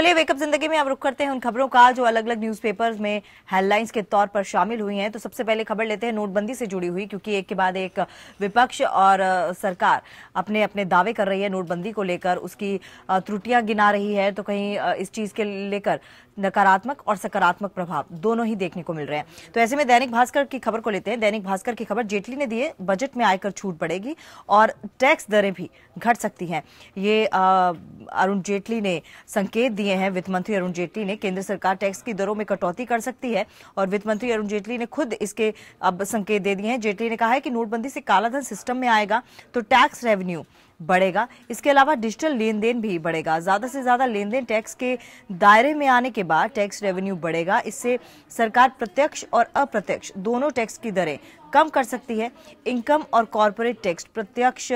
चलिए वेकअप जिंदगी में अब रुख करते हैं उन खबरों का जो अलग अलग न्यूज़पेपर्स में हेडलाइंस के तौर पर शामिल हुई हैं तो सबसे पहले खबर लेते हैं नोटबंदी से जुड़ी हुई क्योंकि एक के बाद एक विपक्ष और सरकार अपने अपने दावे कर रही है नोटबंदी को लेकर उसकी त्रुटियां गिना रही है तो कहीं इस चीज के लेकर नकारात्मक और सकारात्मक प्रभाव दोनों ही देखने को मिल रहे हैं तो ऐसे में दैनिक भास्कर की खबर को लेते हैं दैनिक भास्कर की खबर जेटली ने दिए बजट में आयकर छूट बढ़ेगी और टैक्स दरें भी घट सकती हैं ये अरुण जेटली ने संकेत दिए हैं वित्त मंत्री अरुण जेटली ने केंद्र सरकार टैक्स की दरों में कटौती कर सकती है और वित्त मंत्री अरुण जेटली ने खुद इसके अब संकेत दे दिए हैं जेटली ने कहा है कि नोटबंदी से कालाधन सिस्टम में आएगा तो टैक्स रेवेन्यू बढ़ेगा इसके अलावा डिजिटल लेन देन भी बढ़ेगा ज़्यादा से ज़्यादा लेन देन टैक्स के दायरे में आने के बाद टैक्स रेवेन्यू बढ़ेगा इससे सरकार प्रत्यक्ष और अप्रत्यक्ष दोनों टैक्स की दरें कम कर सकती है इनकम और कॉरपोरेट टैक्स प्रत्यक्ष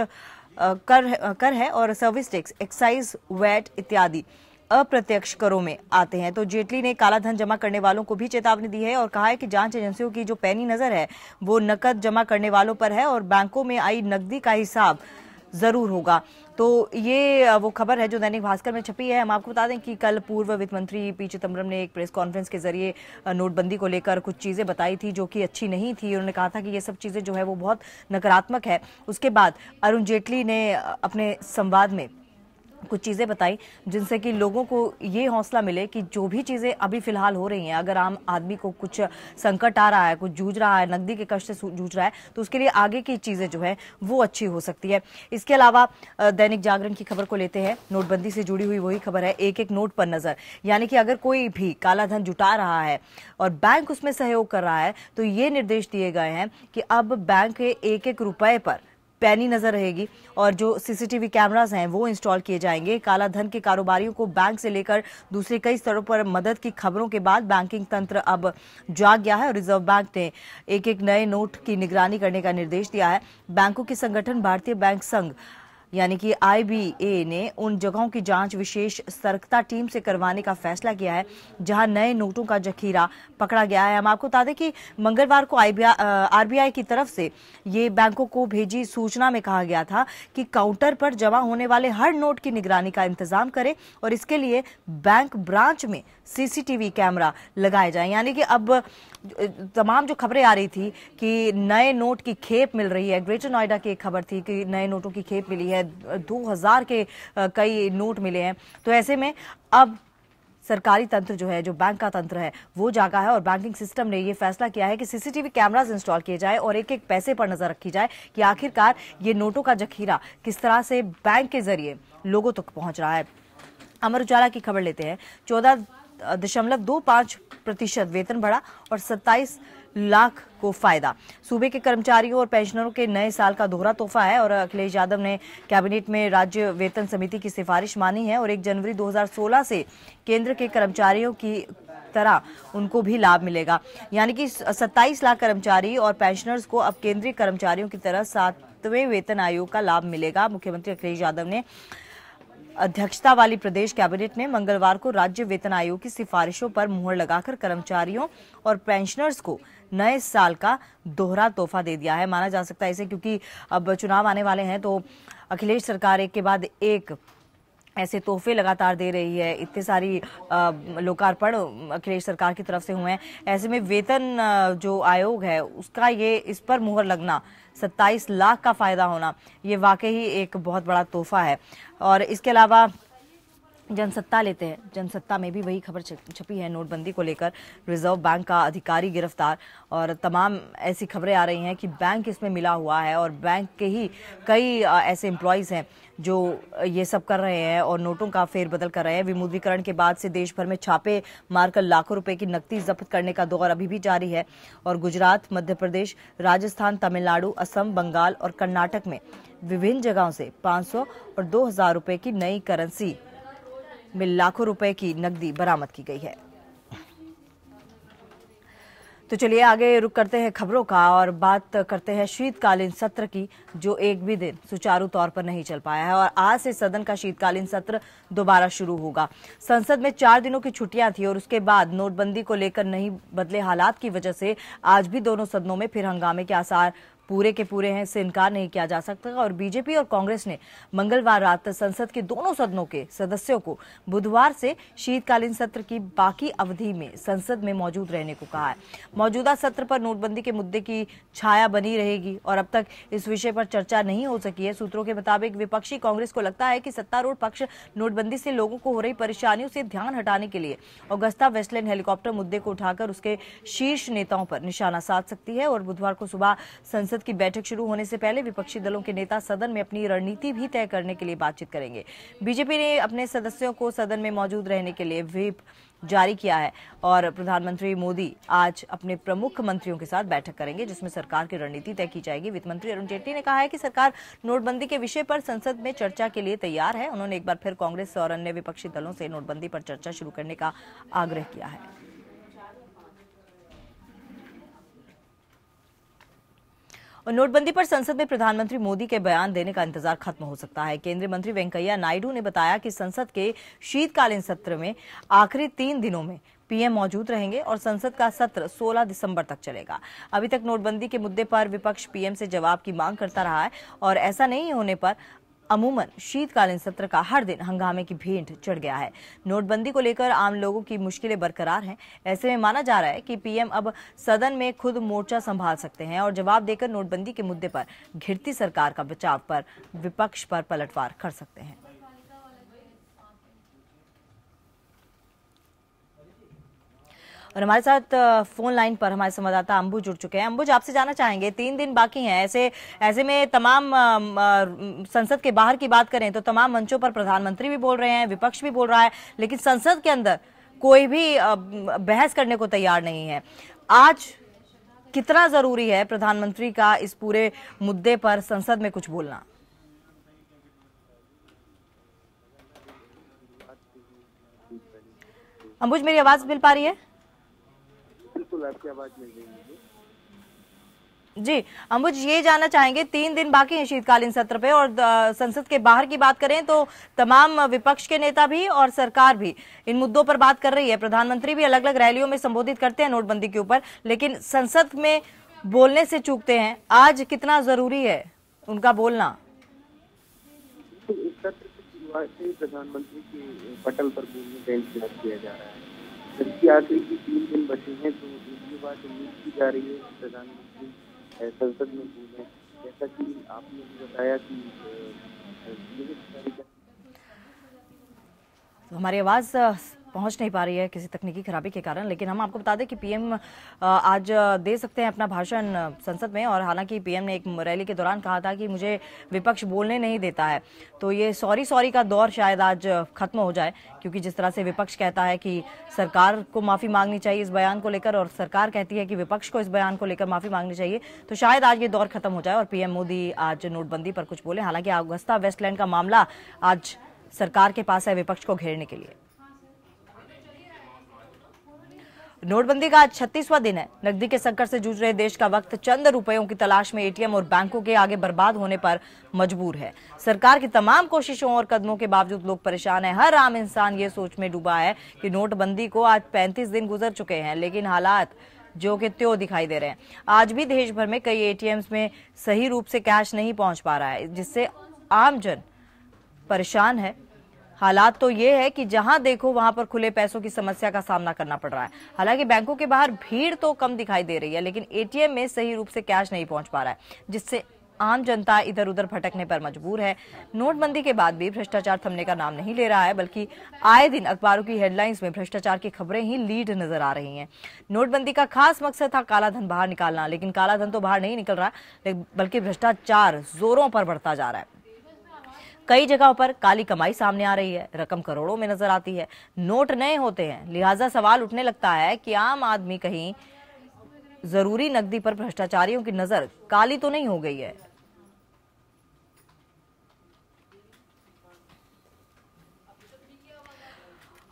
कर कर है और सर्विस टैक्स एक्साइज वैट इत्यादि अप्रत्यक्ष करों में आते हैं तो जेटली ने काला धन जमा करने वालों को भी चेतावनी दी है और कहा है कि जांच एजेंसियों की जो पैनी नजर है वो नकद जमा करने वालों पर है और बैंकों में आई नकदी का हिसाब ज़रूर होगा तो ये वो खबर है जो दैनिक भास्कर में छपी है हम आपको बता दें कि कल पूर्व वित्त मंत्री पी चिदम्बरम ने एक प्रेस कॉन्फ्रेंस के जरिए नोटबंदी को लेकर कुछ चीज़ें बताई थी जो कि अच्छी नहीं थी उन्होंने कहा था कि ये सब चीज़ें जो है वो बहुत नकारात्मक है उसके बाद अरुण जेटली ने अपने संवाद में कुछ चीज़ें बताई जिनसे कि लोगों को ये हौसला मिले कि जो भी चीज़ें अभी फ़िलहाल हो रही हैं अगर आम आदमी को कुछ संकट आ रहा है कुछ जूझ रहा है नकदी के कष्ट से जूझ रहा है तो उसके लिए आगे की चीज़ें जो है वो अच्छी हो सकती है इसके अलावा दैनिक जागरण की खबर को लेते हैं नोटबंदी से जुड़ी हुई वही खबर है एक एक नोट पर नज़र यानी कि अगर कोई भी कालाधन जुटा रहा है और बैंक उसमें सहयोग कर रहा है तो ये निर्देश दिए गए हैं कि अब बैंक के एक एक रुपए पर पैनी नजर रहेगी और जो सीसीटीवी कैमराज हैं वो इंस्टॉल किए जाएंगे काला धन के कारोबारियों को बैंक से लेकर दूसरे कई स्तरों पर मदद की खबरों के बाद बैंकिंग तंत्र अब जाग गया है और रिजर्व बैंक ने एक एक नए नोट की निगरानी करने का निर्देश दिया है बैंकों के संगठन भारतीय बैंक संघ यानी कि आईबीए ने उन जगहों की जांच विशेष सतर्कता टीम से करवाने का फैसला किया है जहां नए नोटों का जखीरा पकड़ा गया है हम आपको बता दें कि मंगलवार को आरबीआई की तरफ से ये बैंकों को भेजी सूचना में कहा गया था कि काउंटर पर जमा होने वाले हर नोट की निगरानी का इंतजाम करें और इसके लिए बैंक ब्रांच में सीसीटीवी कैमरा लगाए जाएं यानी कि अब तमाम जो खबरें आ रही थी कि नए नोट की खेप मिल रही है ग्रेटर नोएडा की एक खबर थी कि नए नोटों की खेप मिली है 2000 के कई नोट मिले हैं तो ऐसे में अब सरकारी तंत्र जो है जो बैंक का तंत्र है वो जागा है और बैंकिंग सिस्टम ने ये फैसला किया है कि सीसीटीवी कैमराज इंस्टॉल किए जाए और एक एक पैसे पर नजर रखी जाए कि आखिरकार ये नोटों का जखीरा किस तरह से बैंक के जरिए लोगों तक तो पहुंच रहा है अमर उजाला की खबर लेते हैं चौदह दशमलव दो पांच प्रतिशत वेतन बढ़ा और सत्ताईस लाख को फायदा सूबे के कर्मचारियों और पेंशनरों के नए साल का दोहरा तोहफा है और अखिलेश यादव ने कैबिनेट में राज्य वेतन समिति की सिफारिश मानी है और 1 जनवरी 2016 से केंद्र के कर्मचारियों की तरह उनको भी लाभ मिलेगा यानी कि 27 लाख कर्मचारी और पेंशनर्स को अब केंद्रीय कर्मचारियों की तरह सातवें वेतन आयोग का लाभ मिलेगा मुख्यमंत्री अखिलेश यादव ने अध्यक्षता वाली प्रदेश कैबिनेट ने मंगलवार को राज्य वेतन आयोग की सिफारिशों पर मुहर लगाकर कर्मचारियों और पेंशनर्स को नए साल का दोहरा तोहफा दे दिया है माना जा सकता है इसे क्योंकि अब चुनाव आने वाले हैं तो अखिलेश सरकार एक के बाद एक ऐसे तोहफे लगातार दे रही है इतने सारी लोकार्पण अखिलेश सरकार की तरफ से हुए हैं ऐसे में वेतन जो आयोग है उसका ये इस पर मुहर लगना 27 लाख का फायदा होना ये वाकई ही एक बहुत बड़ा तोहफा है और इसके अलावा जनसत्ता लेते हैं जनसत्ता में भी वही खबर छपी है नोटबंदी को लेकर रिजर्व बैंक का अधिकारी गिरफ्तार और तमाम ऐसी खबरें आ रही हैं कि बैंक इसमें मिला हुआ है और बैंक के ही कई ऐसे एम्प्लॉयज़ हैं जो ये सब कर रहे हैं और नोटों का फेरबदल कर रहे हैं विमुद्रीकरण के बाद से देश भर में छापे मारकर लाखों रुपए की नकदी जब्त करने का दौर अभी भी जारी है और गुजरात मध्य प्रदेश राजस्थान तमिलनाडु असम बंगाल और कर्नाटक में विभिन्न जगहों से 500 और 2000 रुपए की नई करेंसी में लाखों रुपए की नकदी बरामद की गई है तो चलिए आगे रुक करते हैं खबरों का और बात करते हैं शीतकालीन सत्र की जो एक भी दिन सुचारू तौर पर नहीं चल पाया है और आज से सदन का शीतकालीन सत्र दोबारा शुरू होगा संसद में चार दिनों की छुट्टियां थी और उसके बाद नोटबंदी को लेकर नहीं बदले हालात की वजह से आज भी दोनों सदनों में फिर हंगामे के आसार पूरे के पूरे हैं इससे इनकार नहीं किया जा सकता और बीजेपी और कांग्रेस ने मंगलवार रात संसद के दोनों सदनों के सदस्यों को बुधवार से शीतकालीन सत्र की बाकी अवधि में संसद में मौजूद रहने को कहा है मौजूदा सत्र पर नोटबंदी के मुद्दे की छाया बनी रहेगी और अब तक इस विषय पर चर्चा नहीं हो सकी है सूत्रों के मुताबिक विपक्षी कांग्रेस को लगता है कि सत्तारूढ़ पक्ष नोटबंदी से लोगों को हो रही परेशानियों से ध्यान हटाने के लिए अगस्ता वेस्टलैंड हेलीकॉप्टर मुद्दे को उठाकर उसके शीर्ष नेताओं पर निशाना साध सकती है और बुधवार को सुबह संसद संसद की बैठक शुरू होने से पहले विपक्षी दलों के नेता सदन में अपनी रणनीति भी तय करने के लिए बातचीत करेंगे बीजेपी ने अपने सदस्यों को सदन में मौजूद रहने के लिए व्हीप जारी किया है और प्रधानमंत्री मोदी आज अपने प्रमुख मंत्रियों के साथ बैठक करेंगे जिसमें सरकार की रणनीति तय की जाएगी वित्त मंत्री अरुण जेटली ने कहा है कि सरकार नोटबंदी के विषय पर संसद में चर्चा के लिए तैयार है उन्होंने एक बार फिर कांग्रेस और अन्य विपक्षी दलों से नोटबंदी पर चर्चा शुरू करने का आग्रह किया है और नोटबंदी पर संसद में प्रधानमंत्री मोदी के बयान देने का इंतजार खत्म हो सकता है केंद्रीय मंत्री वेंकैया नायडू ने बताया कि संसद के शीतकालीन सत्र में आखिरी तीन दिनों में पीएम मौजूद रहेंगे और संसद का सत्र 16 दिसंबर तक चलेगा अभी तक नोटबंदी के मुद्दे पर विपक्ष पीएम से जवाब की मांग करता रहा है और ऐसा नहीं होने पर अमूमन शीतकालीन सत्र का हर दिन हंगामे की भेंट चढ़ गया है नोटबंदी को लेकर आम लोगों की मुश्किलें बरकरार हैं ऐसे में माना जा रहा है कि पीएम अब सदन में खुद मोर्चा संभाल सकते हैं और जवाब देकर नोटबंदी के मुद्दे पर घिरती सरकार का बचाव पर विपक्ष पर पलटवार कर सकते हैं और हमारे साथ फोन लाइन पर हमारे संवाददाता अंबुज जुड़ चुके हैं अंबुज आपसे जाना चाहेंगे तीन दिन बाकी हैं ऐसे ऐसे में तमाम संसद के बाहर की बात करें तो तमाम मंचों पर प्रधानमंत्री भी बोल रहे हैं विपक्ष भी बोल रहा है लेकिन संसद के अंदर कोई भी बहस करने को तैयार नहीं है आज कितना जरूरी है प्रधानमंत्री का इस पूरे मुद्दे पर संसद में कुछ बोलना अंबुज मेरी आवाज मिल पा रही है बिल्कुल आपकी आवाज मिल रही है जी अंबुज ये जानना चाहेंगे तीन दिन बाकी हैं शीतकालीन सत्र पे और संसद के बाहर की बात करें तो तमाम विपक्ष के नेता भी और सरकार भी इन मुद्दों पर बात कर रही है प्रधानमंत्री भी अलग अलग रैलियों में संबोधित करते हैं नोटबंदी के ऊपर लेकिन संसद में बोलने से चूकते हैं आज कितना जरूरी है उनका बोलना की प्रधानमंत्री के पटल पर बोलने का इंतजार किया जा रहा है जबकि आखिरी की तीन दिन बचे हैं तो ये बात उम्मीद की जा रही है प्रधानमंत्री संसद में बोले जैसा कि आपने बताया कि तो हमारी आवाज़ पहुंच नहीं पा रही है किसी तकनीकी खराबी के कारण लेकिन हम आपको बता दें कि पीएम आज दे सकते हैं अपना भाषण संसद में और हालांकि पीएम ने एक रैली के दौरान कहा था कि मुझे विपक्ष बोलने नहीं देता है तो ये सॉरी सॉरी का दौर शायद आज खत्म हो जाए क्योंकि जिस तरह से विपक्ष कहता है कि सरकार को माफी मांगनी चाहिए इस बयान को लेकर और सरकार कहती है कि विपक्ष को इस बयान को लेकर माफी मांगनी चाहिए तो शायद आज ये दौर खत्म हो जाए और पीएम मोदी आज नोटबंदी पर कुछ बोले हालांकि अगस्ता वेस्टलैंड का मामला आज सरकार के पास है विपक्ष को घेरने के लिए नोटबंदी का आज छत्तीसवां दिन है नकदी के संकट से जूझ रहे देश का वक्त चंद रुपयों की तलाश में एटीएम और बैंकों के आगे बर्बाद होने पर मजबूर है सरकार की तमाम कोशिशों और कदमों के बावजूद लोग परेशान हैं हर आम इंसान ये सोच में डूबा है कि नोटबंदी को आज 35 दिन गुजर चुके हैं लेकिन हालात जो कि त्यो दिखाई दे रहे हैं आज भी देश भर में कई एटीएम में सही रूप से कैश नहीं पहुंच पा रहा है जिससे आमजन परेशान है हालात तो ये है कि जहां देखो वहां पर खुले पैसों की समस्या का सामना करना पड़ रहा है हालांकि बैंकों के बाहर भीड़ तो कम दिखाई दे रही है लेकिन एटीएम में सही रूप से कैश नहीं पहुंच पा रहा है जिससे आम जनता इधर उधर भटकने पर मजबूर है नोटबंदी के बाद भी भ्रष्टाचार थमने का नाम नहीं ले रहा है बल्कि आए दिन अखबारों की हेडलाइंस में भ्रष्टाचार की खबरें ही लीड नजर आ रही हैं नोटबंदी का खास मकसद था काला धन बाहर निकालना लेकिन काला धन तो बाहर नहीं निकल रहा बल्कि भ्रष्टाचार जोरों पर बढ़ता जा रहा है कई जगहों पर काली कमाई सामने आ रही है रकम करोड़ों में नजर आती है नोट नए होते हैं लिहाजा सवाल उठने लगता है कि आम आदमी कहीं जरूरी नकदी पर भ्रष्टाचारियों की नजर काली तो नहीं हो गई है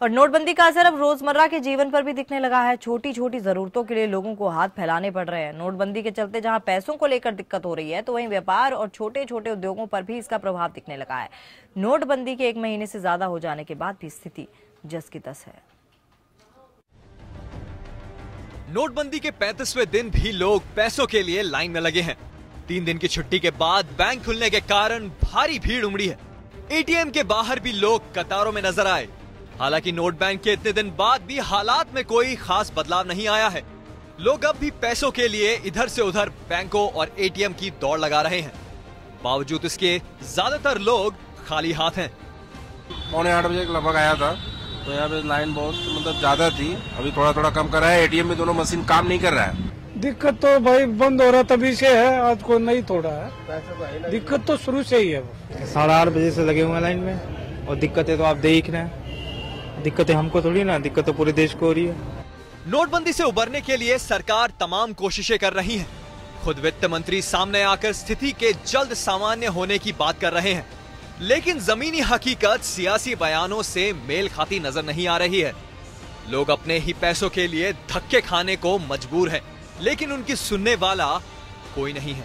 और नोटबंदी का असर अब रोजमर्रा के जीवन पर भी दिखने लगा है छोटी छोटी जरूरतों के लिए लोगों को हाथ फैलाने पड़ रहे हैं नोटबंदी के चलते जहां पैसों को लेकर दिक्कत हो रही है तो वहीं व्यापार और छोटे छोटे उद्योगों पर भी इसका प्रभाव दिखने लगा है नोटबंदी के एक महीने से ज्यादा हो जाने के बाद भी स्थिति जस की तस है नोटबंदी के पैंतीसवे दिन भी लोग पैसों के लिए लाइन में लगे हैं तीन दिन की छुट्टी के बाद बैंक खुलने के कारण भारी भीड़ उमड़ी है एटीएम के बाहर भी लोग कतारों में नजर आए हालांकि नोट बैंक के इतने दिन बाद भी हालात में कोई खास बदलाव नहीं आया है लोग अब भी पैसों के लिए इधर से उधर बैंकों और एटीएम की दौड़ लगा रहे हैं बावजूद इसके ज्यादातर लोग खाली हाथ हैं पौने आठ बजे लगभग आया था तो यहाँ पे लाइन बहुत मतलब ज्यादा थी अभी थोड़ा थोड़ा कम कर रहा है एटीएम में दोनों मशीन काम नहीं कर रहा है दिक्कत तो भाई बंद हो रहा तभी से है आज को नहीं थोड़ा है तो दिक्कत तो शुरू से ही है साढ़े आठ बजे से लगे हुए लाइन में और दिक्कतें तो आप देख रहे हैं दिक्कतें हमको थोड़ी ना दिक्कत तो पूरे देश को हो रही है नोटबंदी से उबरने के लिए सरकार तमाम कोशिशें कर रही है खुद वित्त मंत्री सामने आकर स्थिति के जल्द सामान्य होने की बात कर रहे हैं लेकिन जमीनी हकीकत सियासी बयानों से मेल खाती नजर नहीं आ रही है लोग अपने ही पैसों के लिए धक्के खाने को मजबूर हैं, लेकिन उनकी सुनने वाला कोई नहीं है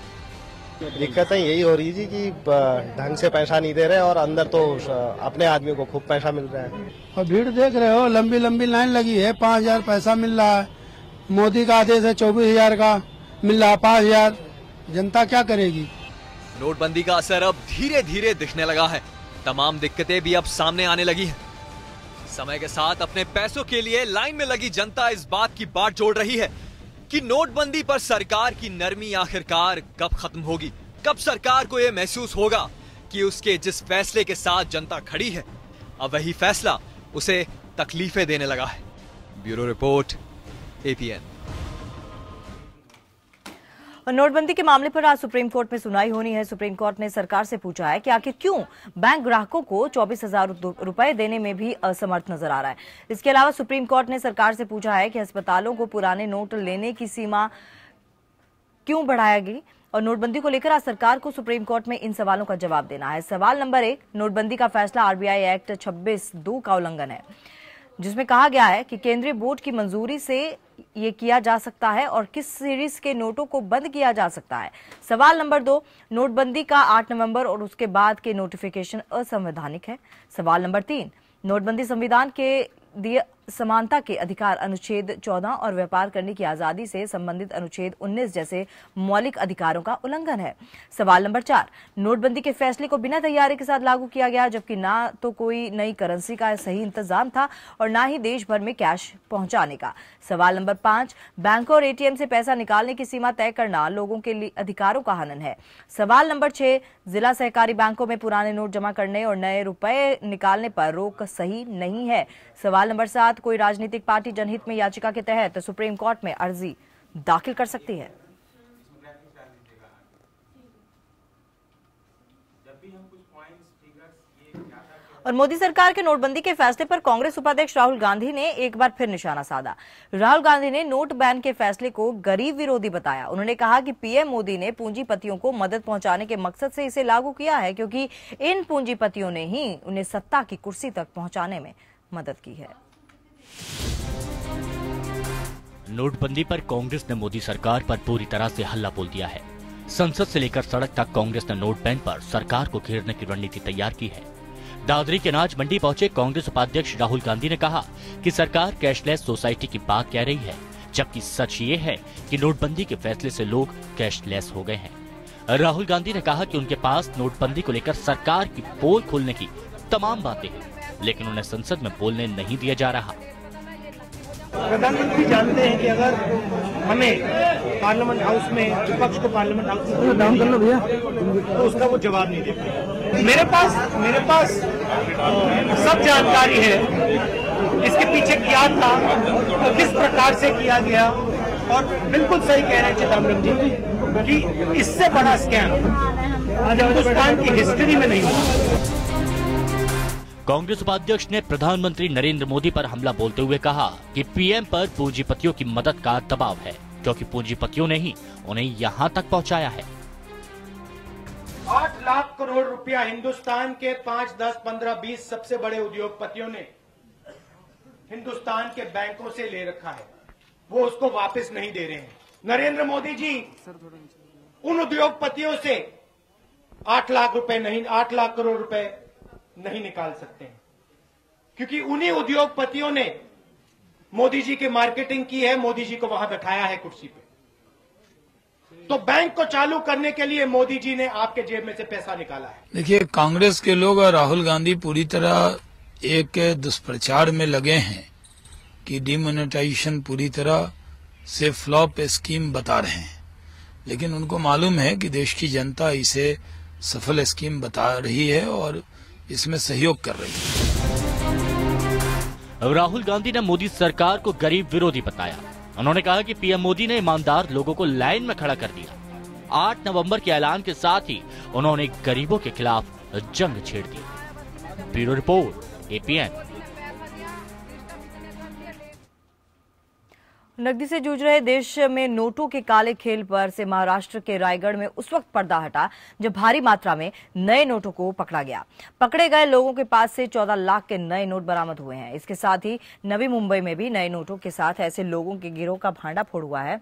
दिक्कतें यही हो रही थी कि ढंग से पैसा नहीं दे रहे और अंदर तो अपने आदमी को खूब पैसा मिल रहा है और भीड़ देख रहे हो लंबी लंबी लाइन लगी है पाँच हजार पैसा मिल रहा है मोदी का आदेश है चौबीस हजार का मिल रहा है पाँच हजार जनता क्या करेगी नोटबंदी का असर अब धीरे धीरे दिखने लगा है तमाम दिक्कतें भी अब सामने आने लगी है समय के साथ अपने पैसों के लिए लाइन में लगी जनता इस बात की बात जोड़ रही है कि नोटबंदी पर सरकार की नरमी आखिरकार कब खत्म होगी कब सरकार को यह महसूस होगा कि उसके जिस फैसले के साथ जनता खड़ी है अब वही फैसला उसे तकलीफें देने लगा है ब्यूरो रिपोर्ट एपीएन और नोटबंदी के मामले पर आज सुप्रीम कोर्ट में सुनाई होनी है सुप्रीम कोर्ट ने सरकार से पूछा है कि आखिर क्यों बैंक ग्राहकों को चौबीस हजार रूपए देने में भी असमर्थ नजर आ रहा है इसके अलावा सुप्रीम कोर्ट ने सरकार से पूछा है कि अस्पतालों को पुराने नोट लेने की सीमा क्यों बढ़ाया गई और नोटबंदी को लेकर आज सरकार को सुप्रीम कोर्ट में इन सवालों का जवाब देना है सवाल नंबर एक नोटबंदी का फैसला आरबीआई एक्ट छब्बीस दो का उल्लंघन है जिसमें कहा गया है कि केंद्रीय बोर्ड की मंजूरी से ये किया जा सकता है और किस सीरीज के नोटों को बंद किया जा सकता है सवाल नंबर दो नोटबंदी का 8 नवंबर और उसके बाद के नोटिफिकेशन असंवैधानिक है सवाल नंबर तीन नोटबंदी संविधान के दिए समानता के अधिकार अनुच्छेद 14 और व्यापार करने की आजादी से संबंधित अनुच्छेद 19 जैसे मौलिक अधिकारों का उल्लंघन है सवाल नंबर चार नोटबंदी के फैसले को बिना तैयारी के साथ लागू किया गया जबकि ना तो कोई नई करेंसी का सही इंतजाम था और ना ही देश भर में कैश पहुंचाने का सवाल नंबर पांच बैंकों और एटीएम से पैसा निकालने की सीमा तय करना लोगों के लिए अधिकारों का हनन है सवाल नंबर छह जिला सहकारी बैंकों में पुराने नोट जमा करने और नए रुपए निकालने पर रोक सही नहीं है सवाल नंबर सात साथ कोई राजनीतिक पार्टी जनहित में याचिका के तहत सुप्रीम कोर्ट में अर्जी दाखिल कर सकती है और मोदी सरकार के नोटबंदी के फैसले पर कांग्रेस उपाध्यक्ष राहुल गांधी ने एक बार फिर निशाना साधा राहुल गांधी ने नोट बैन के फैसले को गरीब विरोधी बताया उन्होंने कहा कि पीएम मोदी ने पूंजीपतियों को मदद पहुंचाने के मकसद से इसे लागू किया है क्योंकि इन पूंजीपतियों ने ही उन्हें सत्ता की कुर्सी तक पहुंचाने में मदद की है नोटबंदी पर कांग्रेस ने मोदी सरकार पर पूरी तरह से हल्ला बोल दिया है संसद से लेकर सड़क तक कांग्रेस ने नोट बैन पर सरकार को घेरने की रणनीति तैयार की है दादरी के नाज मंडी पहुंचे कांग्रेस उपाध्यक्ष राहुल गांधी ने कहा कि सरकार कैशलेस सोसाइटी की बात कह रही है जबकि सच ये है कि नोटबंदी के फैसले से लोग कैशलेस हो गए हैं राहुल गांधी ने कहा कि उनके पास नोटबंदी को लेकर सरकार की पोल खोलने की तमाम बातें हैं लेकिन उन्हें संसद में बोलने नहीं दिया जा रहा प्रधानमंत्री जानते हैं कि अगर हमें पार्लियामेंट हाउस में विपक्ष को पार्लियामेंट हाउस में डाउन कर लो भैया तो उसका वो जवाब नहीं दे मेरे पास मेरे पास सब जानकारी है इसके पीछे क्या था तो किस प्रकार से किया गया और बिल्कुल सही कह रहे हैं चिदम्बरम जी कि इससे बड़ा स्कैम हाँ, हाँ, हाँ। हिंदुस्तान की हिस्ट्री में नहीं हुआ कांग्रेस उपाध्यक्ष ने प्रधानमंत्री नरेंद्र मोदी पर हमला बोलते हुए कहा कि पीएम पर पूंजीपतियों की मदद का दबाव है क्योंकि पूंजीपतियों ने ही उन्हें यहाँ तक पहुँचाया है आठ लाख करोड़ रुपया हिंदुस्तान के पांच दस पंद्रह बीस सबसे बड़े उद्योगपतियों ने हिंदुस्तान के बैंकों से ले रखा है वो उसको वापस नहीं दे रहे हैं नरेंद्र मोदी जी उन उद्योगपतियों से आठ लाख रुपए नहीं आठ लाख करोड़ रुपए नहीं निकाल सकते हैं क्योंकि उन्हीं उद्योगपतियों ने मोदी जी की मार्केटिंग की है मोदी जी को वहां बैठाया है कुर्सी पे तो बैंक को चालू करने के लिए मोदी जी ने आपके जेब में से पैसा निकाला है देखिए कांग्रेस के लोग और राहुल गांधी पूरी तरह एक दुष्प्रचार में लगे हैं कि डिमोनेटाइजेशन पूरी तरह से फ्लॉप स्कीम बता रहे हैं लेकिन उनको मालूम है कि देश की जनता इसे सफल स्कीम बता रही है और इसमें सहयोग कर रही है राहुल गांधी ने मोदी सरकार को गरीब विरोधी बताया उन्होंने कहा कि पीएम मोदी ने ईमानदार लोगों को लाइन में खड़ा कर दिया 8 नवंबर के ऐलान के साथ ही उन्होंने गरीबों के खिलाफ जंग छेड़ दी ब्यूरो रिपोर्ट एपीएन नकदी से जूझ रहे देश में नोटों के काले खेल पर से महाराष्ट्र के रायगढ़ में उस वक्त पर्दा हटा जब भारी मात्रा में नए नोटों को पकड़ा गया पकड़े गए लोगों के पास से 14 लाख के नए नोट बरामद हुए हैं इसके साथ ही नवी मुंबई में भी नए नोटों के साथ ऐसे लोगों के गिरोह का भांडा फोड़ हुआ है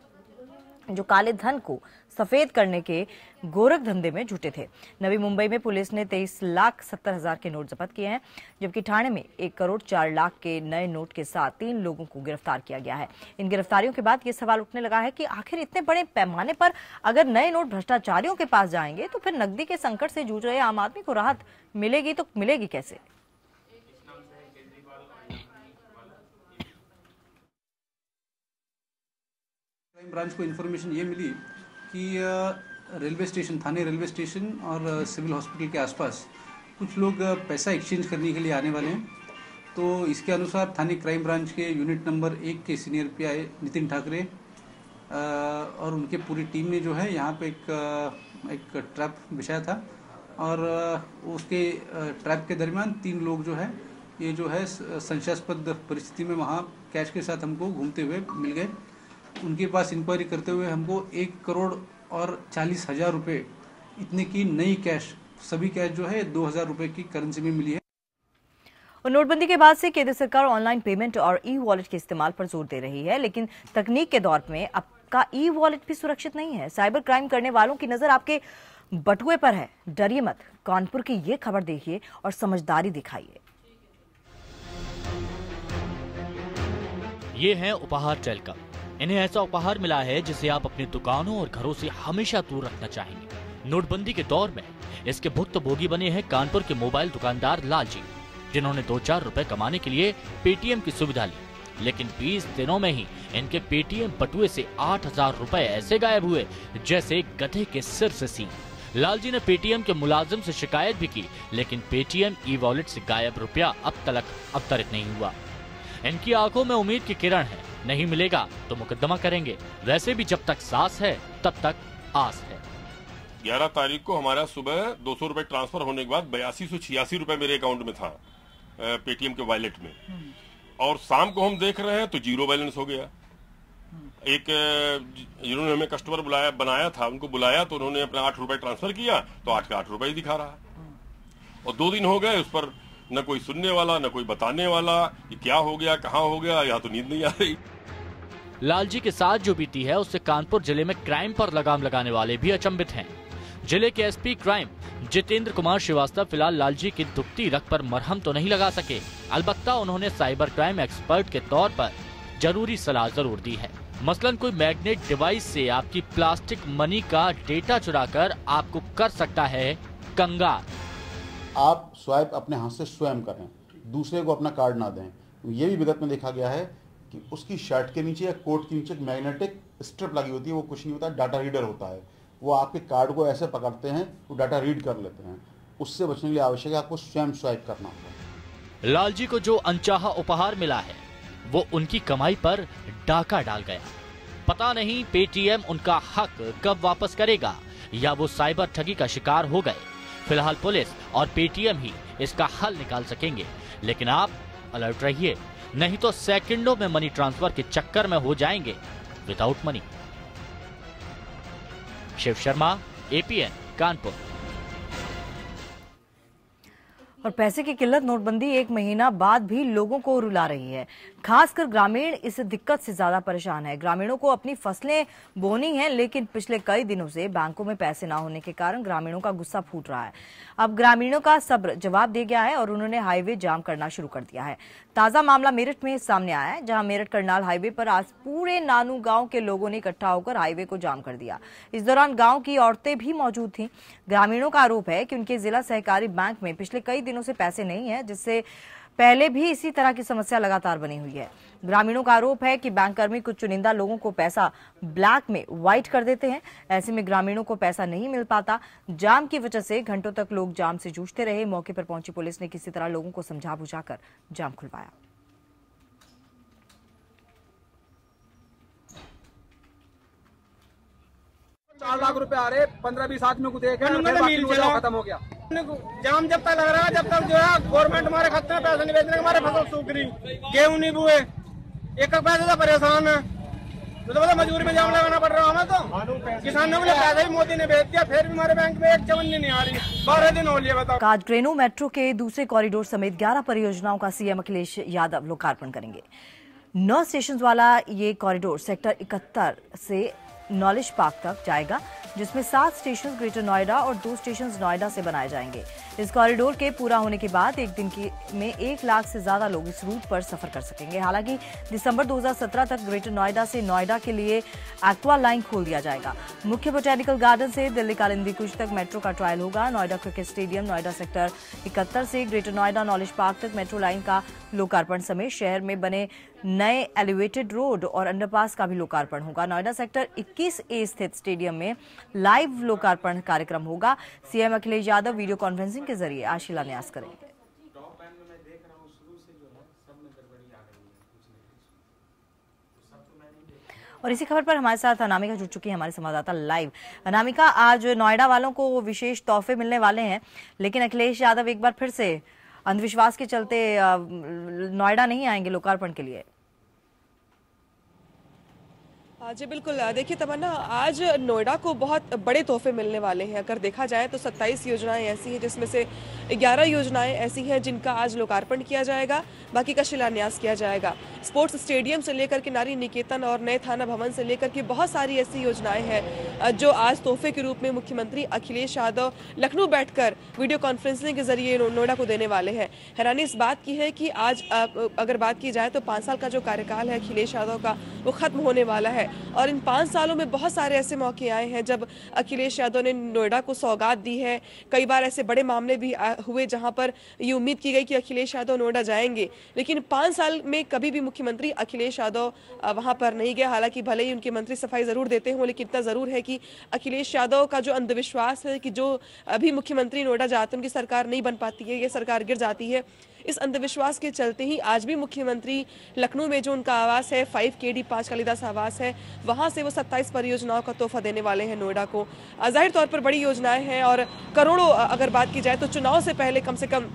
जो काले धन को सफेद करने के गोरख धंधे में जुटे थे नवी मुंबई में पुलिस ने तेईस लाख सत्तर हजार के नोट जब्त किए हैं जबकि ठाणे में एक करोड़ चार लाख के नए नोट के साथ तीन लोगों को गिरफ्तार किया गया है इन गिरफ्तारियों के बाद ये सवाल उठने लगा है कि आखिर इतने बड़े पैमाने पर अगर नए नोट भ्रष्टाचारियों के पास जाएंगे तो फिर नकदी के संकट से जूझ रहे आम आदमी को राहत मिलेगी तो मिलेगी कैसे क्राइम ब्रांच को इन्फॉर्मेशन ये मिली कि railway station Thane railway station और सिविल हॉस्पिटल के आसपास कुछ लोग पैसा एक्सचेंज करने के लिए आने वाले हैं तो इसके अनुसार थाने क्राइम ब्रांच के यूनिट नंबर एक के senior P I Nitin Thackeray और उनके पूरी टीम ने जो है यहाँ पे एक एक ट्रैप बिछाया था और उसके ट्रैप के दरमियान तीन लोग जो है ये जो है संशयास्पद परिस्थिति में वहाँ कैश के साथ हमको घूमते हुए मिल गए उनके पास इंक्वायरी करते हुए हमको एक करोड़ और चालीस हजार रुपये इतने की नई कैश सभी कैश जो है दो हजार रुपये की करेंसी में मिली है और नोटबंदी के बाद से केंद्र सरकार ऑनलाइन पेमेंट और ई वॉलेट के इस्तेमाल पर जोर दे रही है लेकिन तकनीक के दौर में आपका ई वॉलेट भी सुरक्षित नहीं है साइबर क्राइम करने वालों की नजर आपके बटुए पर है डरिए मत कानपुर की ये खबर देखिए और समझदारी दिखाइए ये है उपहार टेलकम इन्हें ऐसा उपहार मिला है जिसे आप अपनी दुकानों और घरों से हमेशा दूर रखना चाहेंगे नोटबंदी के दौर में इसके भुक्त भोगी बने हैं कानपुर के मोबाइल दुकानदार लाल जी जिन्होंने दो चार रुपए कमाने के लिए पेटीएम की सुविधा ली लेकिन 20 दिनों में ही इनके पेटीएम बटुए से आठ हजार रूपए ऐसे गायब हुए जैसे गधे के सिर से लाल लालजी ने पेटीएम के मुलाजिम से शिकायत भी की लेकिन पेटीएम ई वॉलेट से गायब रुपया अब तक अवतरित नहीं हुआ इनकी आंखों में उम्मीद की किरण है नहीं मिलेगा तो मुकदमा करेंगे वैसे भी जब तक सास है तब तक आस है 11 तारीख को हमारा सुबह दो सौ ट्रांसफर होने के बाद बयासी सौ छियासी रूपए मेरे अकाउंट में था पेटीएम के वॉलेट में हम्म। और शाम को हम देख रहे हैं तो जीरो बैलेंस हो गया हम्म। एक जिन्होंने हमें कस्टमर बुलाया बनाया था उनको बुलाया तो उन्होंने अपना आठ रुपए ट्रांसफर किया तो आठ का आठ रुपए ही दिखा रहा है हम्म। और दो दिन हो गए उस पर न कोई सुनने वाला न कोई बताने वाला कि क्या हो गया कहाँ हो गया यहाँ तो नींद नहीं आ रही लालजी के साथ जो बीती है उससे कानपुर जिले में क्राइम पर लगाम लगाने वाले भी अचंभित हैं जिले के एसपी क्राइम जितेंद्र कुमार श्रीवास्तव फिलहाल लालजी की दुखती रख पर मरहम तो नहीं लगा सके अलबत्ता उन्होंने साइबर क्राइम एक्सपर्ट के तौर पर जरूरी सलाह जरूर दी है मसलन कोई मैग्नेट डिवाइस से आपकी प्लास्टिक मनी का डेटा चुरा कर आपको कर सकता है कंगा आप स्वाइप अपने हाथ से स्वयं करें दूसरे को अपना कार्ड ना दें ये भी विगत में देखा गया है कि उसकी शर्ट के नीचे या कोट के नीचे एक मैग्नेटिक स्ट्रिप लगी होती है वो कुछ नहीं होता डाटा रीडर होता है वो आपके कार्ड को ऐसे पकड़ते हैं वो डाटा रीड कर लेते हैं उससे बचने के लिए आवश्यक है आपको स्वयं स्वाइप करना होगा लालजी को जो अनचाहा उपहार मिला है वो उनकी कमाई पर डाका डाल गया पता नहीं पेटीएम उनका हक कब वापस करेगा या वो साइबर ठगी का शिकार हो गए फिलहाल पुलिस और पेटीएम ही इसका हल निकाल सकेंगे लेकिन आप अलर्ट रहिए नहीं तो सेकंडों में मनी ट्रांसफर के चक्कर में हो जाएंगे without money Shiv Sharma APN Kanpur और पैसे की किल्लत नोटबंदी एक महीना बाद भी लोगों को रुला रही है खासकर ग्रामीण इस दिक्कत से ज्यादा परेशान है ग्रामीणों को अपनी फसलें बोनी है लेकिन पिछले कई दिनों से बैंकों में पैसे ना होने के कारण ग्रामीणों का गुस्सा फूट रहा है अब ग्रामीणों का सब्र जवाब दे गया है और उन्होंने हाईवे जाम करना शुरू कर दिया है ताजा मामला मेरठ में सामने आया है जहां मेरठ करनाल हाईवे पर आज पूरे नानू गांव के लोगों ने इकट्ठा होकर हाईवे को जाम कर दिया इस दौरान गांव की औरतें भी मौजूद थी ग्रामीणों का आरोप है कि उनके जिला सहकारी बैंक में पिछले कई दिन लेकिन उसे पैसे नहीं है जिससे पहले भी इसी तरह की समस्या लगातार बनी हुई है ग्रामीणों का आरोप है कि बैंक कर्मी कुछ चुनिंदा लोगों को पैसा ब्लैक में व्हाइट कर देते हैं ऐसे में ग्रामीणों को पैसा नहीं मिल पाता जाम की वजह से घंटों तक लोग जाम से जूझते रहे मौके पर पहुंची पुलिस ने किसी तरह लोगों को समझा बुझाकर जाम खुलवाया चार लाख रुपए आ रहे पंद्रह बीस आदमी को देख तो खत्म हो गया जाम जब तक लग रहा है जब तक जो है गवर्नमेंट हमारे खत्म में पैसे नहीं बेचने हमारे फसल सूख रही गेहूं नहीं बुए एक पैसे से परेशान है तो पता तो मतलब मजदूरी में जाम लगाना पड़ रहा हमें तो किसानों ने लिए पैसा ही मोदी ने भेज दिया फिर भी हमारे बैंक में एक चवन नहीं आ रही बारह दिन हो लिया बताओ काज ट्रेनो मेट्रो के दूसरे कॉरिडोर समेत ग्यारह परियोजनाओं का सीएम अखिलेश यादव लोकार्पण करेंगे नौ स्टेशन वाला ये कॉरिडोर सेक्टर इकहत्तर से नॉलेज पार्क तक जाएगा जिसमें सात स्टेशन ग्रेटर नोएडा और दो स्टेशन नोएडा से बनाए जाएंगे इस कॉरिडोर के पूरा होने के बाद एक दिन की में एक लाख से ज्यादा लोग इस रूट पर सफर कर सकेंगे हालांकि दिसंबर 2017 तक ग्रेटर नोएडा से नोएडा के लिए एक्वा लाइन खोल दिया जाएगा मुख्य बोटेनिकल गार्डन से दिल्ली कालिंदी कुछ तक मेट्रो का ट्रायल होगा Noida cricket stadium Noida sector इकहत्तर से ग्रेटर नोएडा नॉलेज पार्क तक मेट्रो लाइन का लोकार्पण समेत शहर में बने नए एलिवेटेड रोड और अंडरपास का भी लोकार्पण होगा नोएडा सेक्टर 21 ए स्थित स्टेडियम में लाइव लोकार्पण कार्यक्रम होगा CM Akhilesh Yadav video conferencing के जरिए आशीला न्यास करेंगे और इसी खबर पर हमारे साथ अनामिका जुड़ चुकी है हमारे संवाददाता लाइव अनामिका आज नोएडा वालों को विशेष तोहफे मिलने वाले हैं लेकिन अखिलेश यादव एक बार फिर से अंधविश्वास के चलते नोएडा नहीं आएंगे लोकार्पण के लिए जी बिल्कुल देखिए तमन्ना आज नोएडा को बहुत बड़े तोहफे मिलने वाले हैं अगर देखा जाए तो 27 योजनाएं ऐसी हैं जिसमें से 11 योजनाएं ऐसी हैं जिनका आज लोकार्पण किया जाएगा बाकी का शिलान्यास किया जाएगा स्पोर्ट्स स्टेडियम से लेकर के नारी निकेतन और नए थाना भवन से लेकर के बहुत सारी ऐसी योजनाएं हैं जो आज तोहफे के रूप में मुख्यमंत्री अखिलेश यादव लखनऊ बैठकर वीडियो कॉन्फ्रेंसिंग के जरिए नोएडा को देने वाले हैं हैरानी इस बात की है कि आज अगर बात की जाए तो पाँच साल का जो कार्यकाल है अखिलेश यादव का वो खत्म होने वाला है और इन पाँच सालों में बहुत सारे ऐसे मौके आए हैं जब अखिलेश यादव ने नोएडा को सौगात दी है कई बार ऐसे बड़े मामले भी हुए जहाँ पर ये उम्मीद की गई कि अखिलेश यादव नोएडा जाएंगे लेकिन पाँच साल में कभी भी मुख्यमंत्री अखिलेश यादव वहाँ पर नहीं गए हालांकि भले ही उनके मंत्री सफाई ज़रूर देते हों लेकिन इतना ज़रूर है कि अखिलेश यादव का जो अंधविश्वास है कि जो अभी मुख्यमंत्री नोएडा जाते हैं उनकी सरकार नहीं बन पाती है ये सरकार गिर जाती है इस अंधविश्वास के चलते ही आज भी मुख्यमंत्री लखनऊ में जो उनका आवास है फाइव के डी पांच कालिदास आवास है वहां से वो सत्ताईस परियोजनाओं का तोहफा देने वाले हैं नोएडा को जाहिर तौर पर बड़ी योजनाएं हैं और करोड़ों अगर बात की जाए तो चुनाव से पहले कम से कम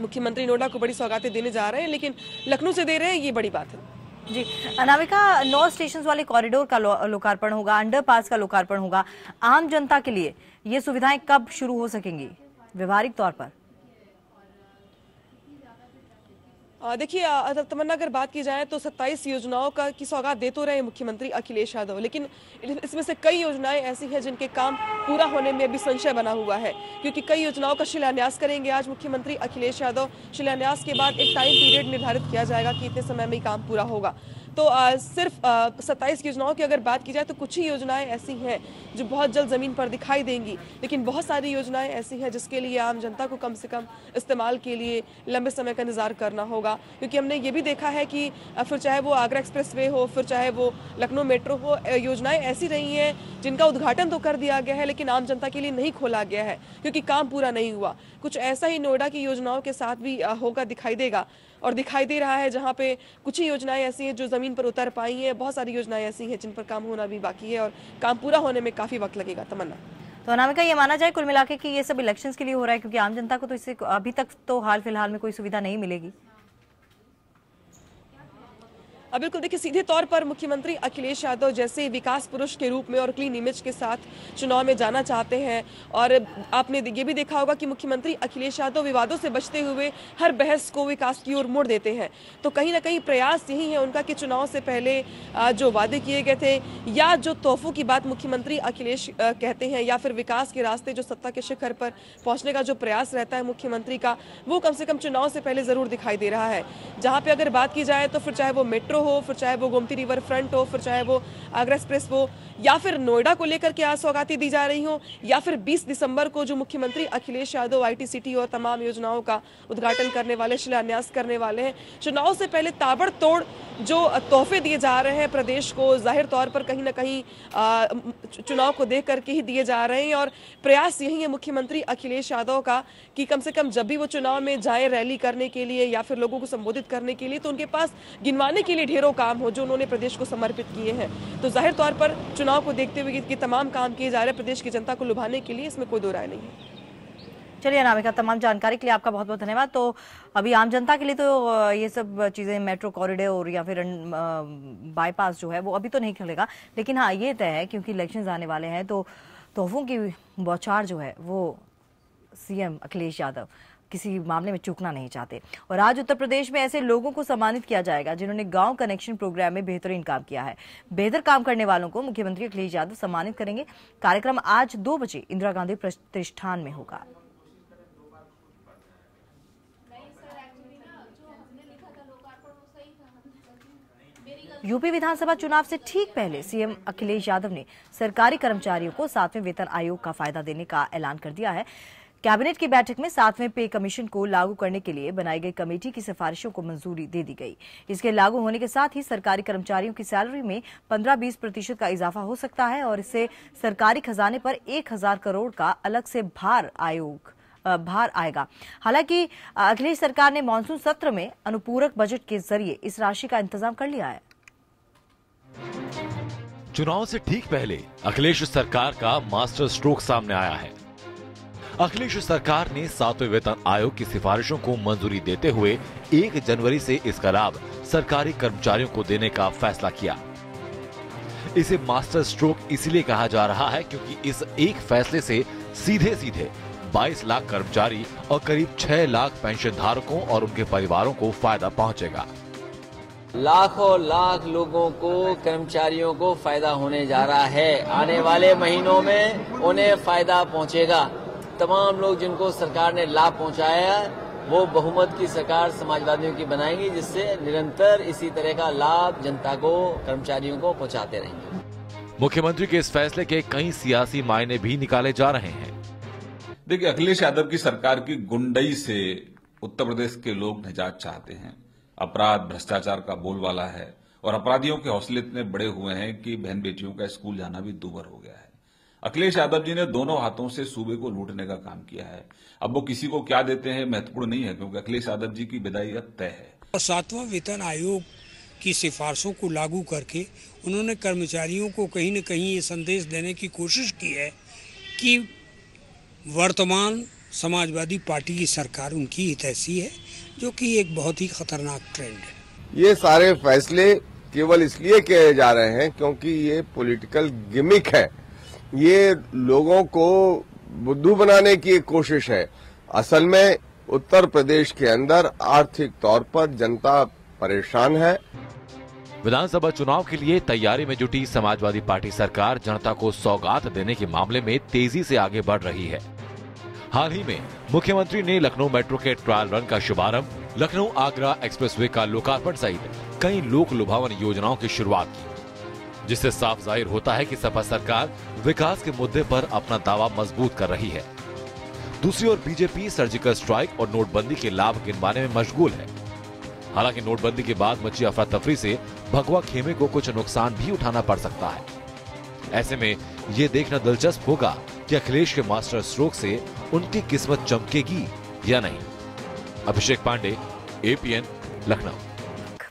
मुख्यमंत्री नोएडा को बड़ी सौगातें देने जा रहे हैं लेकिन लखनऊ से दे रहे हैं ये बड़ी बात है जी अनामिका नौ स्टेशन वाले कॉरिडोर का लोकार्पण होगा अंडरपास का लोकार्पण होगा आम जनता के लिए ये सुविधाएं कब शुरू हो सकेंगी व्यवहारिक तौर पर देखिए तमन्ना अगर बात की जाए तो 27 योजनाओं का की सौगात दे तो रहे मुख्यमंत्री अखिलेश यादव लेकिन इसमें से कई योजनाएं ऐसी हैं जिनके काम पूरा होने में अभी संशय बना हुआ है क्योंकि कई योजनाओं का शिलान्यास करेंगे आज मुख्यमंत्री अखिलेश यादव शिलान्यास के बाद एक टाइम पीरियड निर्धारित किया जाएगा कि इतने समय में काम पूरा होगा तो आ, सिर्फ सत्ताईस योजनाओं की अगर बात की जाए तो कुछ ही योजनाएं ऐसी हैं जो बहुत जल्द ज़मीन पर दिखाई देंगी लेकिन बहुत सारी योजनाएं ऐसी हैं जिसके लिए आम जनता को कम से कम इस्तेमाल के लिए लंबे समय का इंतज़ार करना होगा क्योंकि हमने ये भी देखा है कि फिर चाहे वो आगरा एक्सप्रेस हो फिर चाहे वो लखनऊ मेट्रो हो योजनाएँ ऐसी रही हैं जिनका उद्घाटन तो कर दिया गया है लेकिन आम जनता के लिए नहीं खोला गया है क्योंकि काम पूरा नहीं हुआ कुछ ऐसा ही नोएडा की योजनाओं के साथ भी होगा दिखाई देगा और दिखाई दे रहा है जहाँ पे कुछ ही योजनाएं ऐसी हैं जो ज़मीन पर उतर पाई हैं बहुत सारी योजनाएं ऐसी हैं जिन पर काम होना भी बाकी है और काम पूरा होने में काफ़ी वक्त लगेगा तमन्ना तो अनामिका ये माना जाए कुल मिला कि ये सब इलेक्शंस के लिए हो रहा है क्योंकि आम जनता को तो इससे अभी तक तो हाल फिलहाल में कोई सुविधा नहीं मिलेगी बिल्कुल देखिए सीधे तौर पर मुख्यमंत्री अखिलेश यादव जैसे विकास पुरुष के रूप में और क्लीन इमेज के साथ चुनाव में जाना चाहते हैं और आपने ये भी देखा होगा कि मुख्यमंत्री अखिलेश यादव विवादों से बचते हुए हर बहस को विकास की ओर मोड़ देते हैं तो कहीं ना कहीं प्रयास यही है उनका कि चुनाव से पहले जो वादे किए गए थे या जो तोहफों की बात मुख्यमंत्री अखिलेश कहते हैं या फिर विकास के रास्ते जो सत्ता के शिखर पर पहुंचने का जो प्रयास रहता है मुख्यमंत्री का वो कम से कम चुनाव से पहले जरूर दिखाई दे रहा है जहां पे अगर बात की जाए तो फिर चाहे वो मेट्रो हो फिर चाहे वो गोमती रिवर फ्रंट हो फिर चाहे वो आगरा एक्सप्रेस हो या फिर नोएडा को लेकर के आज सौगातें दी जा रही हो या फिर 20 दिसंबर को जो मुख्यमंत्री अखिलेश यादव आईटी सिटी और तमाम योजनाओं का उद्घाटन करने वाले शिलान्यास करने वाले हैं चुनाव से पहले ताबड़तोड़ जो तोहफे दिए जा रहे हैं प्रदेश को जाहिर तौर पर कहीं ना कहीं चुनाव को देख करके ही दिए जा रहे हैं और प्रयास यही है मुख्यमंत्री अखिलेश यादव का कि कम से कम जब भी वो चुनाव में जाए रैली करने के लिए या फिर लोगों को संबोधित करने के लिए तो उनके पास गिनवाने के लिए ढेरों काम हो जो उन्होंने प्रदेश को समर्पित किए हैं तो जाहिर तौर पर चुनाव को देखते हुए कि तमाम काम किए जा रहे हैं प्रदेश की जनता को लुभाने के लिए इसमें कोई दो राय नहीं है चलिए अनामिका तमाम जानकारी के लिए आपका बहुत बहुत धन्यवाद तो अभी आम जनता के लिए तो ये सब चीज़ें मेट्रो कॉरिडोर या फिर बाईपास जो है वो अभी तो नहीं खुलेगा लेकिन हाँ ये तय है क्योंकि इलेक्शन आने वाले हैं तो तोहफों की बौछार जो है वो सीएम अखिलेश यादव किसी मामले में चूकना नहीं चाहते और आज उत्तर प्रदेश में ऐसे लोगों को सम्मानित किया जाएगा जिन्होंने गांव कनेक्शन प्रोग्राम में बेहतरीन काम किया है बेहतर काम करने वालों को मुख्यमंत्री अखिलेश यादव सम्मानित करेंगे कार्यक्रम आज दो बजे इंदिरा गांधी प्रतिष्ठान में होगा यूपी विधानसभा चुनाव से ठीक पहले सीएम अखिलेश यादव ने सरकारी कर्मचारियों को सातवें वेतन आयोग का फायदा देने का ऐलान कर दिया है कैबिनेट की बैठक में सातवें पे कमीशन को लागू करने के लिए बनाई गई कमेटी की सिफारिशों को मंजूरी दे दी गई इसके लागू होने के साथ ही सरकारी कर्मचारियों की सैलरी में 15-20 प्रतिशत का इजाफा हो सकता है और इससे सरकारी खजाने पर 1000 करोड़ का अलग से भार आयोग भार आएगा हालांकि अखिलेश सरकार ने मानसून सत्र में अनुपूरक बजट के जरिए इस राशि का इंतजाम कर लिया है चुनाव से ठीक पहले अखिलेश सरकार का मास्टर स्ट्रोक सामने आया है अखिलेश सरकार ने सातवें वेतन आयोग की सिफारिशों को मंजूरी देते हुए एक जनवरी से इसका लाभ सरकारी कर्मचारियों को देने का फैसला किया इसे मास्टर स्ट्रोक इसलिए कहा जा रहा है क्योंकि इस एक फैसले से सीधे सीधे 22 लाख कर्मचारी और करीब 6 लाख पेंशन धारकों और उनके परिवारों को फायदा पहुंचेगा लाखों लाख लोगों को कर्मचारियों को फायदा होने जा रहा है आने वाले महीनों में उन्हें फायदा पहुंचेगा तमाम लोग जिनको सरकार ने लाभ पहुंचाया है वो बहुमत की सरकार समाजवादियों की बनाएगी जिससे निरंतर इसी तरह का लाभ जनता को कर्मचारियों को पहुंचाते रहेंगे मुख्यमंत्री के इस फैसले के कई सियासी मायने भी निकाले जा रहे हैं देखिए अखिलेश यादव की सरकार की गुंडई से उत्तर प्रदेश के लोग निजात चाहते हैं अपराध भ्रष्टाचार का बोलबाला है और अपराधियों के हौसले इतने बड़े हुए हैं कि बहन बेटियों का स्कूल जाना भी दूभर हो गया है अखिलेश यादव जी ने दोनों हाथों से सूबे को लूटने का काम किया है अब वो किसी को क्या देते हैं महत्वपूर्ण नहीं है क्योंकि अखिलेश यादव जी की विदाई अब तय है सातवा वेतन आयोग की सिफारिशों को लागू करके उन्होंने कर्मचारियों को कहीं न कहीं ये संदेश देने की कोशिश की है कि वर्तमान समाजवादी पार्टी की सरकार उनकी ऐसी है जो कि एक बहुत ही खतरनाक ट्रेंड है ये सारे फैसले केवल इसलिए किए जा रहे हैं क्योंकि ये पॉलिटिकल गिमिक है ये लोगों को बुद्धू बनाने की एक कोशिश है असल में उत्तर प्रदेश के अंदर आर्थिक तौर पर जनता परेशान है विधानसभा चुनाव के लिए तैयारी में जुटी समाजवादी पार्टी सरकार जनता को सौगात देने के मामले में तेजी से आगे बढ़ रही है हाल ही में मुख्यमंत्री ने लखनऊ मेट्रो के ट्रायल रन का शुभारंभ लखनऊ आगरा एक्सप्रेसवे का लोकार्पण सहित कई लोक लुभावन योजनाओं की शुरुआत की जिससे साफ जाहिर होता है कि सपा सरकार विकास के मुद्दे पर अपना दावा मजबूत कर रही है दूसरी ओर बीजेपी सर्जिकल स्ट्राइक और नोटबंदी के लाभ गिनवाने में मशगूल है हालांकि नोटबंदी के बाद मची अफरा तफरी से भगवा खेमे को कुछ नुकसान भी उठाना पड़ सकता है ऐसे में ये देखना दिलचस्प होगा कि अखिलेश के मास्टर स्ट्रोक से उनकी किस्मत चमकेगी या नहीं अभिषेक पांडे एपीएन लखनऊ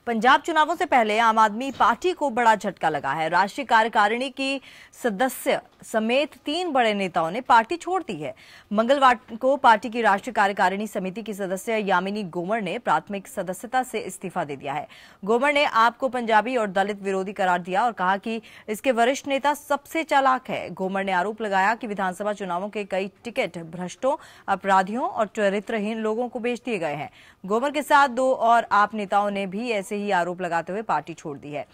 पंजाब चुनावों से पहले आम आदमी पार्टी को बड़ा झटका लगा है राष्ट्रीय कार्यकारिणी की सदस्य समेत तीन बड़े नेताओं ने पार्टी छोड़ दी है मंगलवार को पार्टी की राष्ट्रीय कार्यकारिणी समिति की सदस्य यामिनी गोमर ने प्राथमिक सदस्यता से इस्तीफा दे दिया है गोमर ने आप को पंजाबी और दलित विरोधी करार दिया और कहा कि इसके वरिष्ठ नेता सबसे चालाक है गोमर ने आरोप लगाया कि विधानसभा चुनावों के कई टिकट भ्रष्टों अपराधियों और चरित्रहीन लोगों को बेच दिए गए हैं गोमर के साथ दो और आप नेताओं ने भी ऐसे ही आरोप लगाते हुए पार्टी छोड़ दी है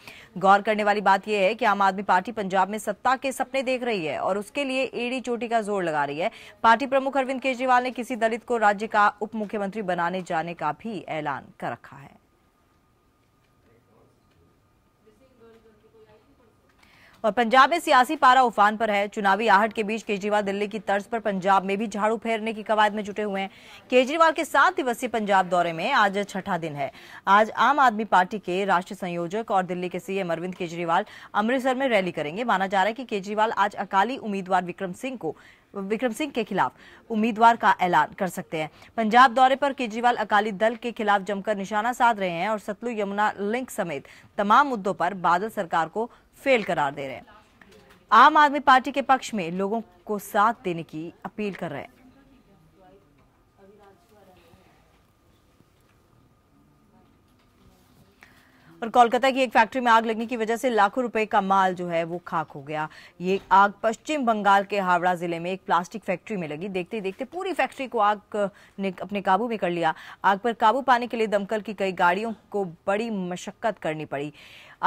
गौर करने वाली बात यह है कि आम आदमी पार्टी पंजाब में सत्ता के सपने देख रही है और उसके लिए एड़ी चोटी का जोर लगा रही है पार्टी प्रमुख अरविंद केजरीवाल ने किसी दलित को राज्य का उप मुख्यमंत्री बनाने जाने का भी ऐलान कर रखा है और पंजाब में सियासी पारा उफान पर है चुनावी आहट के बीच केजरीवाल दिल्ली की तर्ज पर पंजाब में भी झाड़ू फेरने की कवायद में जुटे हुए हैं केजरीवाल के सात दिवसीय पंजाब दौरे में आज छठा दिन है आज आम आदमी पार्टी के राष्ट्रीय संयोजक और दिल्ली के सीएम अरविंद केजरीवाल अमृतसर में रैली करेंगे माना जा रहा है कि केजरीवाल आज अकाली उम्मीदवार विक्रम सिंह को विक्रम सिंह के खिलाफ उम्मीदवार का ऐलान कर सकते हैं पंजाब दौरे पर केजरीवाल अकाली दल के खिलाफ जमकर निशाना साध रहे हैं और सतलुज यमुना लिंक समेत तमाम मुद्दों पर बादल सरकार को फेल करार दे रहे हैं आम आदमी पार्टी के पक्ष में लोगों को साथ देने की अपील कर रहे हैं और कोलकाता की एक फैक्ट्री में आग लगने की वजह से लाखों रुपए का माल जो है वो खाक हो गया ये आग पश्चिम बंगाल के हावड़ा जिले में एक प्लास्टिक फैक्ट्री में लगी देखते देखते पूरी फैक्ट्री को आग ने अपने काबू में कर लिया आग पर काबू पाने के लिए दमकल की कई गाड़ियों को बड़ी मशक्कत करनी पड़ी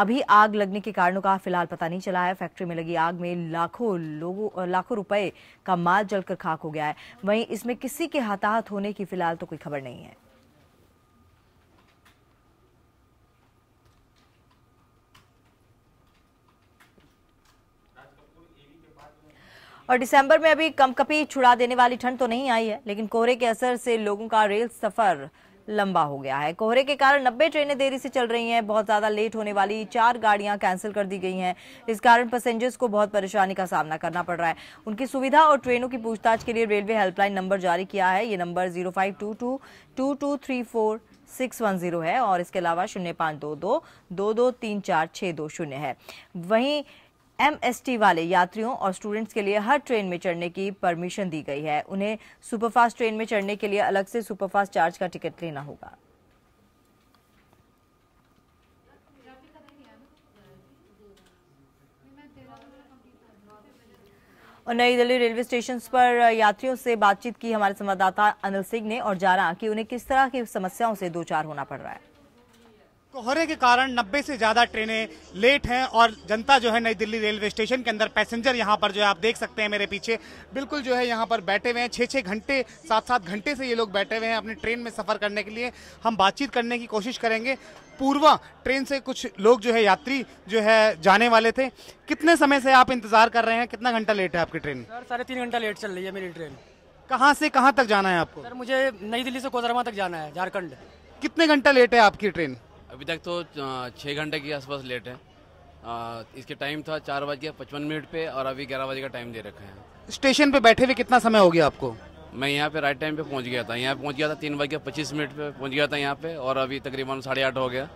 अभी आग लगने के कारणों का फिलहाल पता नहीं चला है फैक्ट्री में लगी आग में लाखों लोगों लाखों रुपए का माल जलकर खाक हो गया है वहीं इसमें किसी के हताहत होने की फिलहाल तो कोई खबर नहीं है और दिसंबर में अभी कमकपी छुड़ा देने वाली ठंड तो नहीं आई है लेकिन कोहरे के असर से लोगों का रेल सफर लंबा हो गया है कोहरे के कारण नब्बे ट्रेनें देरी से चल रही हैं बहुत ज़्यादा लेट होने वाली चार गाड़ियां कैंसिल कर दी गई हैं इस कारण पैसेंजर्स को बहुत परेशानी का सामना करना पड़ रहा है उनकी सुविधा और ट्रेनों की पूछताछ के लिए रेलवे हेल्पलाइन नंबर जारी किया है ये number zero five two two two two three four six one zero है और इसके अलावा शून्य पाँच दो दो दो दो तीन चार छः दो शून्य है वहीं एमएसटी वाले यात्रियों और स्टूडेंट्स के लिए हर ट्रेन में चढ़ने की परमिशन दी गई है उन्हें सुपरफास्ट ट्रेन में चढ़ने के लिए अलग से सुपरफास्ट चार्ज का टिकट लेना होगा और नई दिल्ली रेलवे स्टेशन पर यात्रियों से बातचीत की हमारे संवाददाता अनिल सिंह ने और जाना कि उन्हें किस तरह की समस्याओं से दो चार होना पड़ रहा है कोहरे के कारण 90 से ज़्यादा ट्रेनें लेट हैं और जनता जो है नई दिल्ली रेलवे स्टेशन के अंदर पैसेंजर यहाँ पर जो है आप देख सकते हैं मेरे पीछे बिल्कुल जो है यहाँ पर बैठे हुए हैं छः छः घंटे सात सात घंटे से ये लोग बैठे हुए हैं अपने ट्रेन में सफ़र करने के लिए हम बातचीत करने की कोशिश करेंगे पूर्वा ट्रेन से कुछ लोग जो है यात्री जो है जाने वाले थे कितने समय से आप इंतज़ार कर रहे हैं कितना घंटा लेट है आपकी ट्रेन सर साढ़े तीन घंटा लेट चल रही है मेरी ट्रेन कहाँ से कहाँ तक जाना है आपको सर मुझे नई दिल्ली से कोदरमा तक जाना है झारखंड कितने घंटा लेट है आपकी ट्रेन अभी तक तो छः घंटे के आसपास लेट है इसके टाइम था चार बज के पचपन मिनट पे और अभी ग्यारह बजे का टाइम दे रखा है स्टेशन पे बैठे हुए कितना समय हो गया आपको मैं यहाँ पे राइट टाइम पे पहुँच गया था यहाँ पहुँच गया था तीन बज के पच्चीस मिनट पे पहुँच गया था यहाँ पे और अभी तकरीबन साढ़े आठ हो गया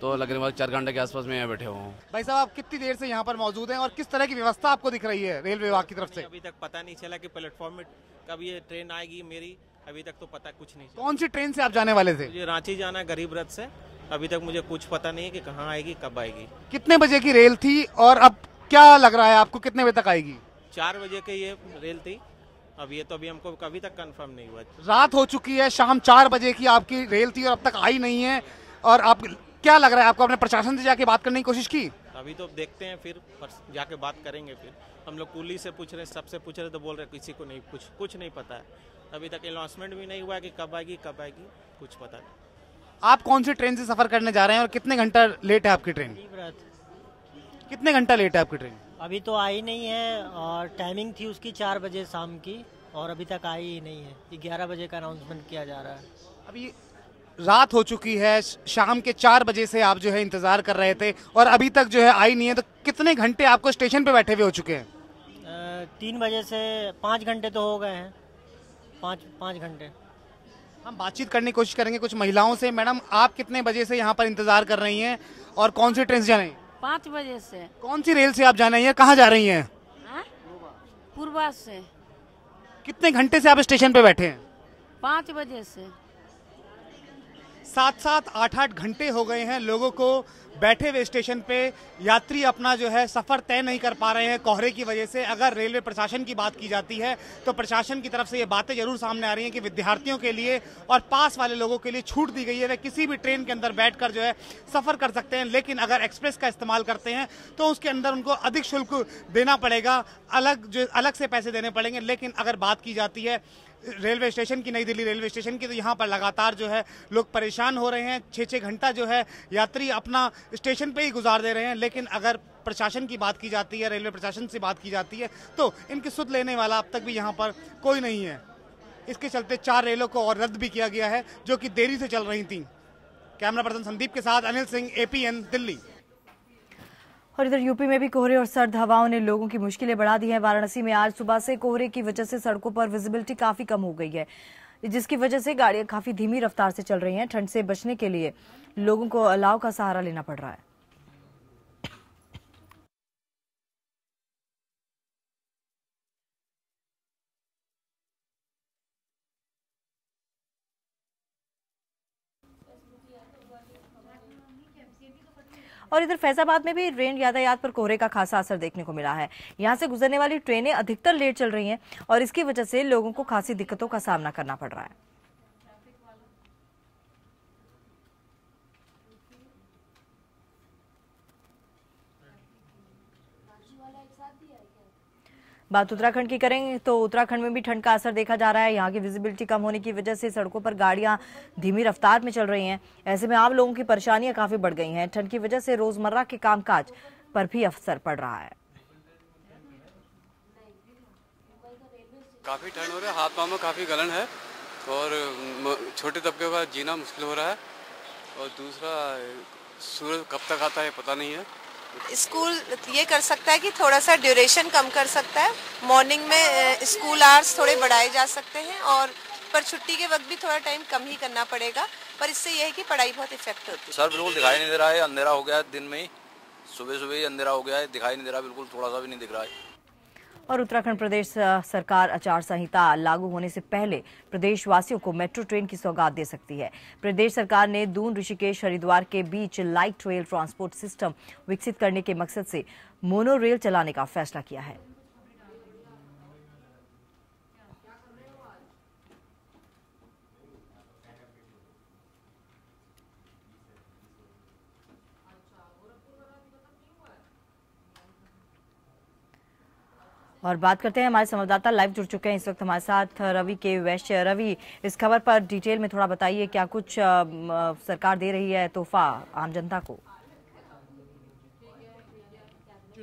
तो वाले चार घंटे के आसपास मैं यहाँ बैठे हुआ हूँ भाई साहब आप कितनी देर से यहाँ पर मौजूद हैं और किस तरह की व्यवस्था आपको दिख रही है रेल विभाग की तरफ से अभी तक पता नहीं चला कि प्लेटफॉर्म में कब ये ट्रेन आएगी मेरी अभी तक तो पता कुछ नहीं कौन सी ट्रेन से आप जाने वाले थे मुझे रांची जाना गरीब रथ से अभी तक मुझे कुछ पता नहीं है कि कहाँ आएगी कब आएगी कितने बजे की रेल थी और अब क्या लग रहा है आपको कितने बजे तक आएगी चार बजे की ये रेल थी अब ये तो अभी हमको कभी तक कंफर्म नहीं हुआ रात हो चुकी है शाम चार बजे की आपकी रेल थी और अब तक आई नहीं है और आप क्या लग रहा है आपको अपने प्रशासन से जाके बात करने की कोशिश की अभी तो देखते हैं फिर जाके बात करेंगे फिर हम लोग कुली से पूछ रहे हैं सबसे पूछ रहे तो बोल रहे किसी को नहीं कुछ कुछ नहीं पता है अभी तक अनाउंसमेंट भी नहीं हुआ है कि कब आएगी कब आएगी कुछ पता नहीं आप कौन सी ट्रेन से सफर करने जा रहे हैं और कितने घंटा लेट है आपकी ट्रेन कितने घंटा लेट है आपकी ट्रेन अभी तो आई नहीं है और टाइमिंग थी उसकी चार बजे शाम की और अभी तक आई ही नहीं है ग्यारह बजे का अनाउंसमेंट किया जा रहा है अभी रात हो चुकी है शाम के चार बजे से आप जो है इंतज़ार कर रहे थे और अभी तक जो है आई नहीं है तो कितने घंटे आपको स्टेशन पे बैठे हुए हो चुके हैं तीन बजे से पाँच घंटे तो हो गए हैं पाँच पाँच घंटे हम बातचीत करने की कोशिश करेंगे कुछ महिलाओं से मैडम आप कितने बजे से यहाँ पर इंतज़ार कर रही हैं और कौन सी ट्रेन से जा रही पाँच बजे से कौन सी रेल से आप जा रही हैं कहाँ जा रही हैं हाँ? पूर्वा से कितने घंटे से आप स्टेशन पे बैठे हैं पाँच बजे से सात सात आठ आठ घंटे हो गए हैं लोगों को बैठे हुए स्टेशन पे यात्री अपना जो है सफ़र तय नहीं कर पा रहे हैं कोहरे की वजह से अगर रेलवे प्रशासन की बात की जाती है तो प्रशासन की तरफ से ये बातें जरूर सामने आ रही हैं कि विद्यार्थियों के लिए और पास वाले लोगों के लिए छूट दी गई है वे किसी भी ट्रेन के अंदर बैठ कर जो है सफ़र कर सकते हैं लेकिन अगर एक्सप्रेस का इस्तेमाल करते हैं तो उसके अंदर उनको अधिक शुल्क देना पड़ेगा अलग जो अलग से पैसे देने पड़ेंगे लेकिन अगर बात की जाती है रेलवे स्टेशन की नई दिल्ली रेलवे स्टेशन की तो यहाँ पर लगातार जो है लोग परेशान हो रहे हैं छः छः घंटा जो है यात्री अपना स्टेशन पे ही गुजार दे रहे हैं लेकिन अगर प्रशासन की बात की जाती है रेलवे प्रशासन से बात की जाती है तो इनकी सुध लेने वाला अब तक भी यहाँ पर कोई नहीं है इसके चलते चार रेलों को और रद्द भी किया गया है जो कि देरी से चल रही थी कैमरा पर्सन संदीप के साथ अनिल सिंह एपीएन दिल्ली और इधर यूपी में भी कोहरे और सर्द हवाओं ने लोगों की मुश्किलें बढ़ा दी हैं वाराणसी में आज सुबह से कोहरे की वजह से सड़कों पर विजिबिलिटी काफी कम हो गई है जिसकी वजह से गाड़ियां काफी धीमी रफ्तार से चल रही हैं ठंड से बचने के लिए लोगों को अलाव का सहारा लेना पड़ रहा है और इधर फैजाबाद में भी रेन यातायात पर कोहरे का खासा असर देखने को मिला है यहाँ से गुजरने वाली ट्रेनें अधिकतर लेट चल रही हैं और इसकी वजह से लोगों को खासी दिक्कतों का सामना करना पड़ रहा है बात उत्तराखंड की करें तो उत्तराखंड में भी ठंड का असर देखा जा रहा है यहाँ की विजिबिलिटी कम होने की वजह से सड़कों पर गाड़ियां धीमी रफ्तार में चल रही हैं ऐसे में आम लोगों की परेशानियां काफ़ी बढ़ गई हैं ठंड की वजह से रोजमर्रा के कामकाज पर भी असर पड़ रहा है काफ़ी ठंड हो रहा है हाथ पाँव में काफ़ी गलन है और छोटे तबके का जीना मुश्किल हो रहा है और दूसरा सूरज कब तक आता है पता नहीं है स्कूल ये कर सकता है कि थोड़ा सा ड्यूरेशन कम कर सकता है मॉर्निंग में स्कूल आवर्स थोड़े बढ़ाए जा सकते हैं और पर छुट्टी के वक्त भी थोड़ा टाइम कम ही करना पड़ेगा पर इससे यह है कि पढ़ाई बहुत इफेक्ट होती है सर बिल्कुल दिखाई नहीं दे रहा है अंधेरा हो गया है दिन में ही सुबह सुबह ही अंधेरा हो गया है दिखाई नहीं दे रहा बिल्कुल थोड़ा सा भी नहीं दिख रहा है और उत्तराखंड प्रदेश सरकार आचार संहिता लागू होने से पहले प्रदेशवासियों को मेट्रो ट्रेन की सौगात दे सकती है प्रदेश सरकार ने दून ऋषिकेश हरिद्वार के बीच लाइट रेल ट्रांसपोर्ट सिस्टम विकसित करने के मकसद से मोनो रेल चलाने का फैसला किया है और बात करते हैं हमारे संवाददाता लाइव जुड़ चुके हैं इस वक्त हमारे साथ रवि के वैश्य रवि इस खबर पर डिटेल में थोड़ा बताइए क्या कुछ सरकार दे रही है तोहफा आम जनता को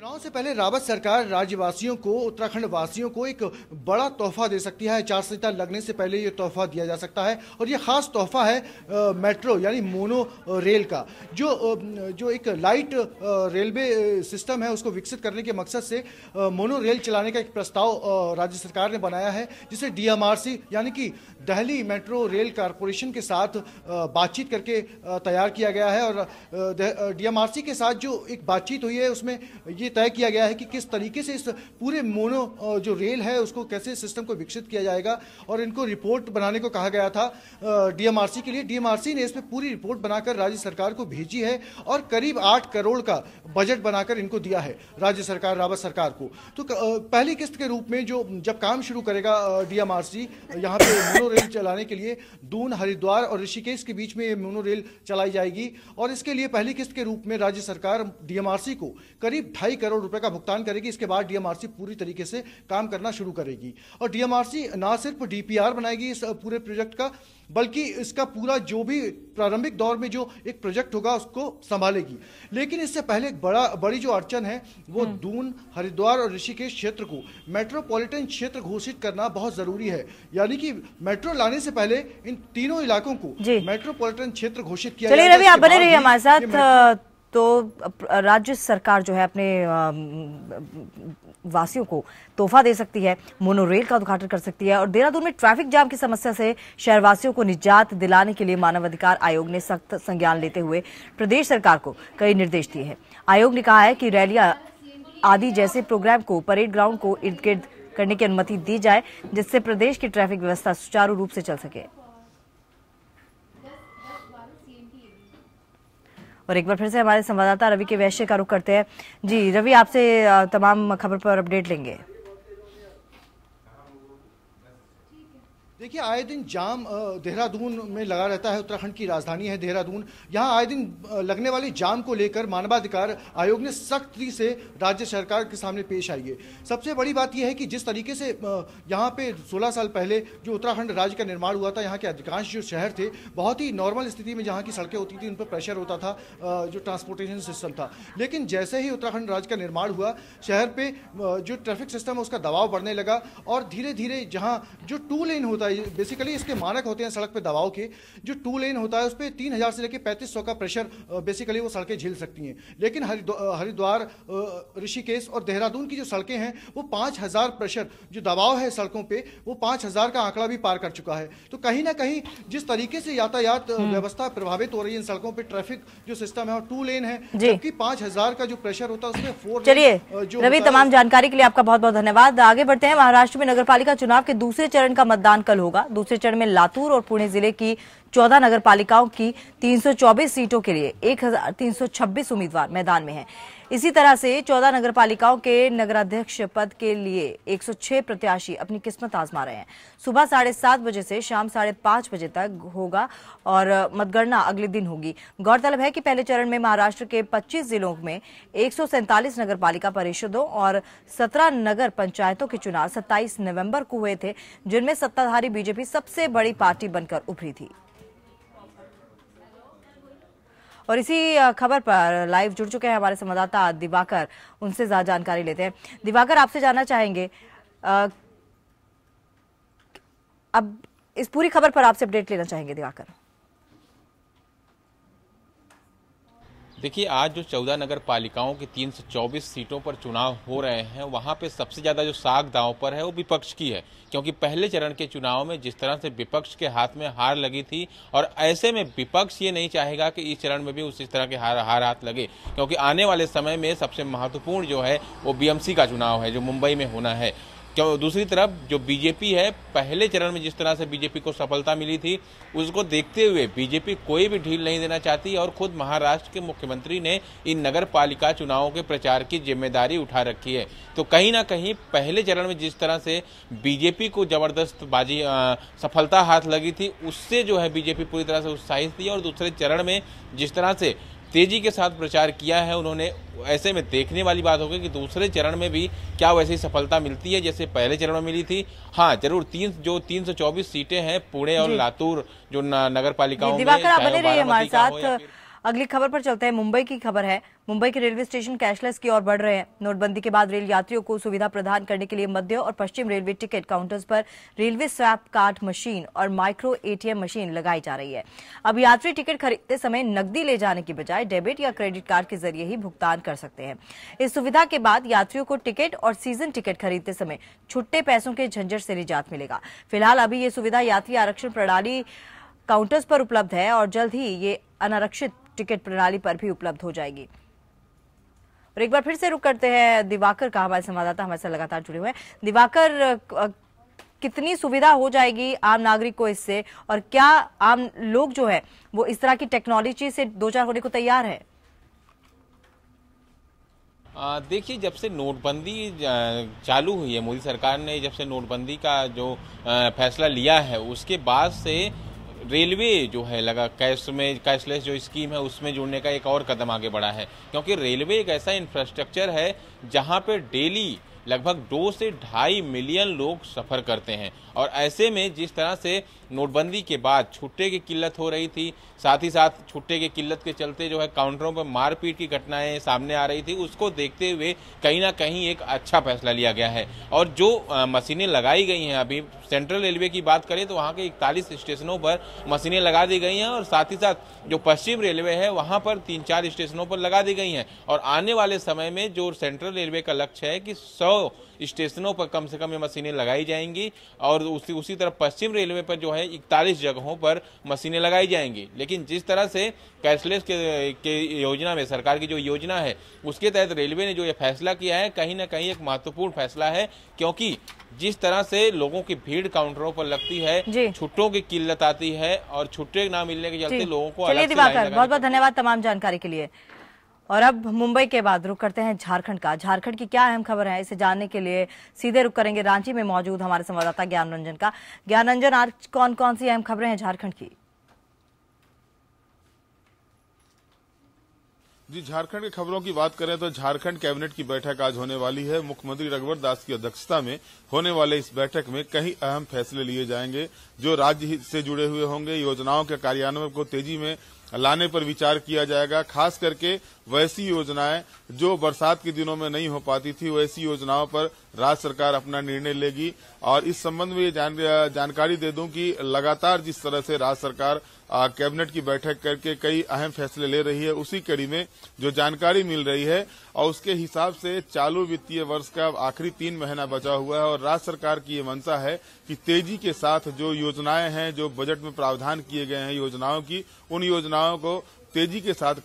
चुनाव से पहले रावत सरकार राज्यवासियों को उत्तराखंड वासियों को एक बड़ा तोहफा दे सकती है चार संहिता लगने से पहले ये तोहफा दिया जा सकता है और ये खास तोहफा है आ, मेट्रो यानी मोनो रेल का जो जो एक लाइट रेलवे सिस्टम है उसको विकसित करने के मकसद से मोनो रेल चलाने का एक प्रस्ताव राज्य सरकार ने बनाया है जिसे डी यानी कि दिल्ली मेट्रो रेल कॉरपोरेशन के साथ बातचीत करके तैयार किया गया है और डीएमआरसी के साथ जो एक बातचीत हुई है उसमें ये तय किया गया है कि किस तरीके से इस पूरे मोनो जो रेल है उसको कैसे सिस्टम को विकसित किया जाएगा और इनको रिपोर्ट बनाने को कहा गया था डीएमआरसी के लिए डीएमआरसी ने इसमें पूरी रिपोर्ट बनाकर राज्य सरकार को भेजी है और करीब आठ करोड़ का बजट बनाकर इनको दिया है राज्य सरकार रावत सरकार को तो पहली किस्त के रूप में जो जब काम शुरू करेगा डीएमआरसी यहाँ पे मोनो रेल चलाने के लिए दून हरिद्वार और ऋषिकेश के बीच में ये मोनो रेल चलाई जाएगी और इसके लिए पहली किस्त के रूप में राज्य सरकार डीएमआरसी को करीब ढाई करोड़ रुपए का भुगतान करेगी इसके बाद डीएमआरसी पूरी तरीके से काम करना शुरू करेगी और डीएमआरसी ना सिर्फ डीपीआर बनाएगी इस पूरे प्रोजेक्ट का बल्कि इसका पूरा जो भी प्रारंभिक दौर में जो एक प्रोजेक्ट होगा उसको संभालेगी लेकिन इससे पहले एक बड़ा बड़ी जो अड़चन है वो हम्म। दून हरिद्वार और ऋषिकेश क्षेत्र को मेट्रोपॉलिटन क्षेत्र घोषित करना बहुत जरूरी है यानी कि मेट्रो लाने से पहले इन तीनों इलाकों को मेट्रोपॉलिटन क्षेत्र घोषित किया जाए हमारे साथ तो राज्य सरकार जो है अपने वासियों को तोहफा दे सकती है मोनोरेल का उद्घाटन कर सकती है और देहरादून में ट्रैफिक जाम की समस्या से शहरवासियों को निजात दिलाने के लिए मानवाधिकार आयोग ने सख्त संज्ञान लेते हुए प्रदेश सरकार को कई निर्देश दिए हैं आयोग ने कहा है कि रैलियां आदि जैसे प्रोग्राम को परेड ग्राउंड को इर्द गिर्द करने की अनुमति दी जाए जिससे प्रदेश की ट्रैफिक व्यवस्था सुचारू रूप से चल सके और एक बार फिर से हमारे संवाददाता रवि के वैश्य का रुख करते हैं जी रवि आपसे तमाम खबर पर अपडेट लेंगे देखिए आए दिन जाम देहरादून में लगा रहता है उत्तराखंड की राजधानी है देहरादून यहाँ आए दिन लगने वाले जाम को लेकर मानवाधिकार आयोग ने सख्ती से राज्य सरकार के सामने पेश आई है सबसे बड़ी बात यह है कि जिस तरीके से यहाँ पे 16 साल पहले जो उत्तराखंड राज्य का निर्माण हुआ था यहाँ के अधिकांश जो शहर थे बहुत ही नॉर्मल स्थिति में जहाँ की सड़कें होती थी उन पर प्रेशर होता था जो ट्रांसपोर्टेशन सिस्टम था लेकिन जैसे ही उत्तराखंड राज्य का निर्माण हुआ शहर पर जो ट्रैफिक सिस्टम है उसका दबाव बढ़ने लगा और धीरे धीरे जहाँ जो टू लेन होता है बेसिकली इसके मानक होते हैं सड़क पे दबाव के जो टू लेन होता है उस पर तीन से लेकर पैंतीस का प्रेशर बेसिकली वो सड़कें झेल सकती हैं लेकिन हरिद्वार ऋषिकेश और देहरादून की जो सड़कें हैं वो पाँच प्रेशर जो दबाव है सड़कों पर वो पाँच का आंकड़ा भी पार कर चुका है तो कहीं ना कहीं जिस तरीके से यातायात हम्म। व्यवस्था प्रभावित हो रही है इन सड़कों पर ट्रैफिक जो सिस्टम है और टू लेन है जबकि पाँच का जो प्रेशर होता है उसमें फोर चलिए रवि तमाम जानकारी के लिए आपका बहुत बहुत धन्यवाद आगे बढ़ते हैं महाराष्ट्र में नगरपालिका चुनाव के दूसरे चरण का मतदान कल हो होगा दूसरे चरण में लातूर और पुणे जिले की 14 नगर पालिकाओं की 324 सीटों के लिए 1326 उम्मीदवार मैदान में हैं इसी तरह से 14 नगर पालिकाओं के नगराध्यक्ष पद के लिए 106 प्रत्याशी अपनी किस्मत आजमा रहे हैं सुबह साढ़े सात बजे से शाम साढ़े पांच बजे तक होगा और मतगणना अगले दिन होगी गौरतलब है कि पहले चरण में महाराष्ट्र के 25 जिलों में एक नगर पालिका परिषदों और 17 नगर पंचायतों के चुनाव 27 नवंबर को हुए थे जिनमें सत्ताधारी बीजेपी सबसे बड़ी पार्टी बनकर उभरी थी और इसी खबर पर लाइव जुड़ चुके हैं हमारे संवाददाता दिवाकर उनसे ज्यादा जानकारी लेते हैं दिवाकर आपसे जानना चाहेंगे अब इस पूरी खबर पर आपसे अपडेट लेना चाहेंगे दिवाकर देखिए आज जो चौदह नगर पालिकाओं की तीन सौ चौबीस सीटों पर चुनाव हो रहे हैं वहाँ पे सबसे ज़्यादा जो साग दाव पर है वो विपक्ष की है क्योंकि पहले चरण के चुनाव में जिस तरह से विपक्ष के हाथ में हार लगी थी और ऐसे में विपक्ष ये नहीं चाहेगा कि इस चरण में भी उस तरह के हार हार हाथ लगे क्योंकि आने वाले समय में सबसे महत्वपूर्ण जो है वो बीएमसी का चुनाव है जो मुंबई में होना है क्यों दूसरी तरफ जो बीजेपी है पहले चरण में जिस तरह से बीजेपी को सफलता मिली थी उसको देखते हुए बीजेपी कोई भी ढील नहीं देना चाहती और खुद महाराष्ट्र के मुख्यमंत्री ने इन नगर पालिका चुनावों के प्रचार की जिम्मेदारी उठा रखी है तो कहीं ना कहीं पहले चरण में जिस तरह से बीजेपी को जबरदस्त बाजी आ, सफलता हाथ लगी थी उससे जो है बीजेपी पूरी तरह से उत्साहित थी और दूसरे चरण में जिस तरह से तेज़ी के साथ प्रचार किया है उन्होंने ऐसे में देखने वाली बात होगी कि दूसरे चरण में भी क्या वैसी सफलता मिलती है जैसे पहले चरण में मिली थी हाँ जरूर तीन जो 324 सीटें हैं पुणे और लातूर जो नगर पालिकाओं में अगली खबर पर चलते हैं मुंबई की खबर है मुंबई के रेलवे स्टेशन कैशलेस की ओर बढ़ रहे हैं नोटबंदी के बाद रेल यात्रियों को सुविधा प्रदान करने के लिए मध्य और पश्चिम रेलवे टिकट काउंटर्स पर रेलवे स्वैप कार्ड मशीन और माइक्रो एटीएम मशीन लगाई जा रही है अब यात्री टिकट खरीदते समय नकदी ले जाने की बजाय डेबिट या क्रेडिट कार्ड के जरिए ही भुगतान कर सकते हैं इस सुविधा के बाद यात्रियों को टिकट और सीजन टिकट खरीदते समय छुट्टे पैसों के झंझट से निजात मिलेगा फिलहाल अभी ये सुविधा यात्री आरक्षण प्रणाली काउंटर्स पर उपलब्ध है और जल्द ही ये अनारक्षित टिकट प्रणाली पर भी उपलब्ध हो जाएगी और एक बार फिर से रुक करते हैं दिवाकर का हमारे संवाददाता हमारे साथ लगातार जुड़े हुए हैं दिवाकर कितनी सुविधा हो जाएगी आम नागरिक को इससे और क्या आम लोग जो है वो इस तरह की टेक्नोलॉजी से दो चार होने को तैयार है देखिए जब से नोटबंदी चालू हुई है मोदी सरकार ने जब से नोटबंदी का जो फैसला लिया है उसके बाद से रेलवे जो है लगा कैश में कैशलेस जो स्कीम है उसमें जुड़ने का एक और कदम आगे बढ़ा है क्योंकि रेलवे एक ऐसा इंफ्रास्ट्रक्चर है जहाँ पर डेली लगभग दो से ढाई मिलियन लोग सफ़र करते हैं और ऐसे में जिस तरह से नोटबंदी के बाद छुट्टे की किल्लत हो रही थी साथ ही साथ छुट्टे की किल्लत के चलते जो है काउंटरों पर मारपीट की घटनाएं सामने आ रही थी उसको देखते हुए कहीं ना कहीं एक अच्छा फैसला लिया गया है और जो मशीनें लगाई गई हैं अभी सेंट्रल रेलवे की बात करें तो वहाँ के इकतालीस स्टेशनों पर मशीनें लगा दी गई हैं और साथ ही साथ जो पश्चिम रेलवे है वहाँ पर तीन चार स्टेशनों पर लगा दी गई हैं और आने वाले समय में जो सेंट्रल रेलवे का लक्ष्य है कि सौ स्टेशनों पर कम से कम ये मशीनें लगाई जाएंगी और उसी उसी तरह पश्चिम रेलवे पर जो है इकतालीस जगहों पर मशीनें लगाई जाएंगी लेकिन जिस तरह से कैशलेस के, के योजना में सरकार की जो योजना है उसके तहत रेलवे ने जो ये फैसला किया है कहीं ना कहीं एक महत्वपूर्ण फैसला है क्योंकि जिस तरह से लोगों की भीड़ काउंटरों पर लगती है छुट्टों की किल्लत आती है और छुट्टे ना मिलने के चलते लोगों को बहुत बहुत धन्यवाद तमाम जानकारी के लिए और अब मुंबई के बाद रुक करते हैं झारखंड का झारखंड की क्या अहम खबर है इसे जानने के लिए सीधे रुक करेंगे रांची में मौजूद हमारे संवाददाता ज्ञान रंजन का ज्ञान रंजन आज कौन कौन सी अहम खबरें हैं झारखंड की जी झारखंड की खबरों की बात करें तो झारखंड कैबिनेट की बैठक आज होने वाली है मुख्यमंत्री रघुवर दास की अध्यक्षता में होने वाले इस बैठक में कई अहम फैसले लिए जाएंगे जो राज्य से जुड़े हुए होंगे योजनाओं के कार्यान्वयन को तेजी में लाने पर विचार किया जाएगा खास करके वैसी योजनाएं जो बरसात के दिनों में नहीं हो पाती थी वैसी योजनाओं पर राज्य सरकार अपना निर्णय लेगी और इस संबंध में ये जान, जानकारी दे दूं कि लगातार जिस तरह से राज्य सरकार कैबिनेट की बैठक करके कई अहम फैसले ले रही है उसी कड़ी में जो जानकारी मिल रही है और उसके हिसाब से चालू वित्तीय वर्ष का आखिरी तीन महीना बचा हुआ है और राज्य सरकार की ये मंशा है कि तेजी के साथ जो योजनाएं हैं जो बजट में प्रावधान किए गए हैं योजनाओं की उन योजनाओं को तेजी के साथ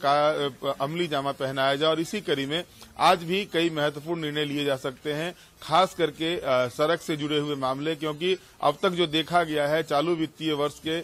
अमली जामा पहनाया जाए और इसी कड़ी में आज भी कई महत्वपूर्ण निर्णय लिए जा सकते हैं खास करके सड़क से जुड़े हुए मामले क्योंकि अब तक जो देखा गया है चालू वित्तीय वर्ष के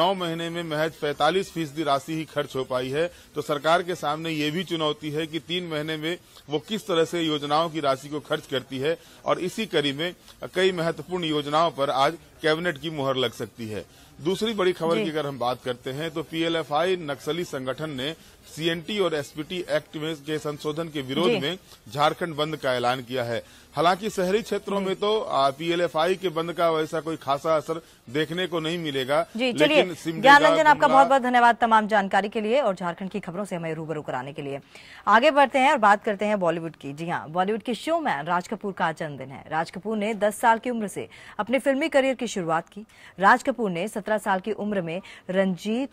नौ महीने में महज पैंतालीस फीसदी राशि ही खर्च हो पाई है तो सरकार के सामने ये भी चुनौती है कि तीन महीने में वो किस तरह से योजनाओं की राशि को खर्च करती है और इसी कड़ी में कई महत्वपूर्ण योजनाओं पर आज कैबिनेट की मुहर लग सकती है दूसरी बड़ी खबर की अगर हम बात करते हैं तो पीएलएफआई नक्सली संगठन ने सीएनटी और एसपीटी एक्ट में के संशोधन के विरोध में झारखंड बंद का ऐलान किया है हालांकि शहरी क्षेत्रों में तो पीएलएफआई के बंद का वैसा कोई खासा असर देखने को नहीं मिलेगा जी चलिए ज्ञान रंजन आपका बहुत बहुत धन्यवाद तमाम जानकारी के लिए और झारखंड की खबरों से हमें रूबरू कराने के लिए आगे बढ़ते हैं और बात करते हैं बॉलीवुड की जी हाँ बॉलीवुड के शो मैन राज कपूर का जन्मदिन है राज कपूर ने दस साल की उम्र से अपने फिल्मी करियर की शुरुआत की राज कपूर ने सत्रह साल की उम्र में रंजीत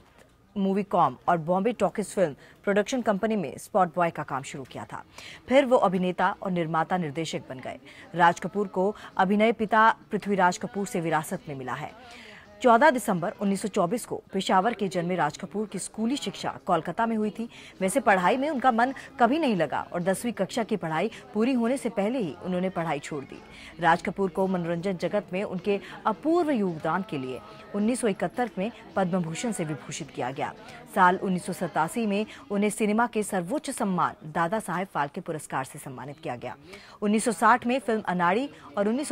मूवी कॉम और Bombay talkies film production company में स्पॉट बॉय का काम शुरू किया था फिर वो अभिनेता और निर्माता निर्देशक बन गए राज कपूर को अभिनय पिता पृथ्वीराज कपूर से विरासत में मिला है 14 दिसंबर 1924 को पेशावर के जन्मे राज कपूर की स्कूली शिक्षा कोलकाता में हुई थी वैसे पढ़ाई में उनका मन कभी नहीं लगा और दसवीं कक्षा की पढ़ाई पूरी होने से पहले ही उन्होंने पढ़ाई छोड़ दी राज कपूर को मनोरंजन जगत में उनके अपूर्व योगदान के लिए 1971 में पद्म भूषण से विभूषित किया गया साल उन्नीस में उन्हें सिनेमा के सर्वोच्च सम्मान दादा साहेब फाल्के पुरस्कार से सम्मानित किया गया 1960 में फिल्म अनाड़ी और उन्नीस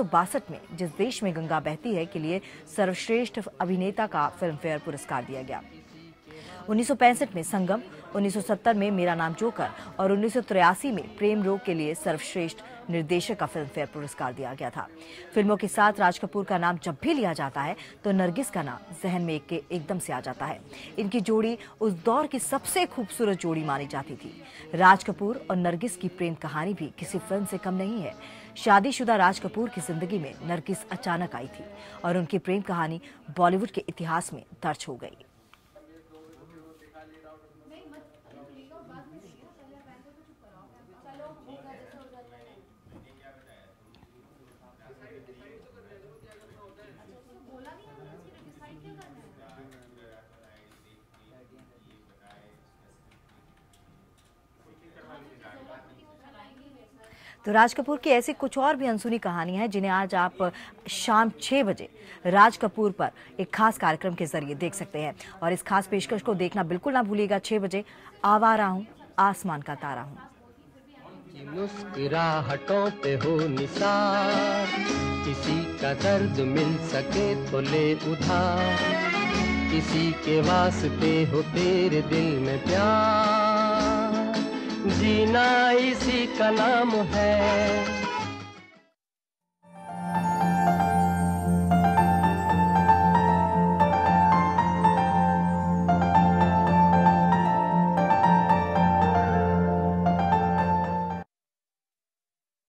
में जिस देश में गंगा बहती है के लिए सर्वश्रेष्ठ अभिनेता का फिल्म फेयर पुरस्कार दिया गया उन्नीस में संगम 1970 में मेरा नाम जोकर और उन्नीस में प्रेम रोग के लिए सर्वश्रेष्ठ निर्देशक का फिल्म फेयर पुरस्कार दिया गया था फिल्मों के साथ राज कपूर का नाम जब भी लिया जाता है तो नरगिस का नाम जहन में एक के एकदम से आ जाता है इनकी जोड़ी उस दौर की सबसे खूबसूरत जोड़ी मानी जाती थी राज कपूर और नरगिस की प्रेम कहानी भी किसी फिल्म से कम नहीं है शादीशुदा राज कपूर की जिंदगी में नरगिस अचानक आई थी और उनकी प्रेम कहानी बॉलीवुड के इतिहास में दर्ज हो गई तो राज कपूर की ऐसी कुछ और भी अनसुनी कहानी है जिन्हें आज आप शाम छह बजे राज कपूर पर एक खास कार्यक्रम के जरिए देख सकते हैं और इस खास पेशकश को देखना बिल्कुल ना भूलिएगा छह बजे आवारा हूँ आसमान का तारा हूँ मुस्कुराहटों पे हो निसार किसी का दर्द मिल सके तो ले उधार किसी के वास्ते हो तेरे दिल में प्यार जीना इसी का नाम है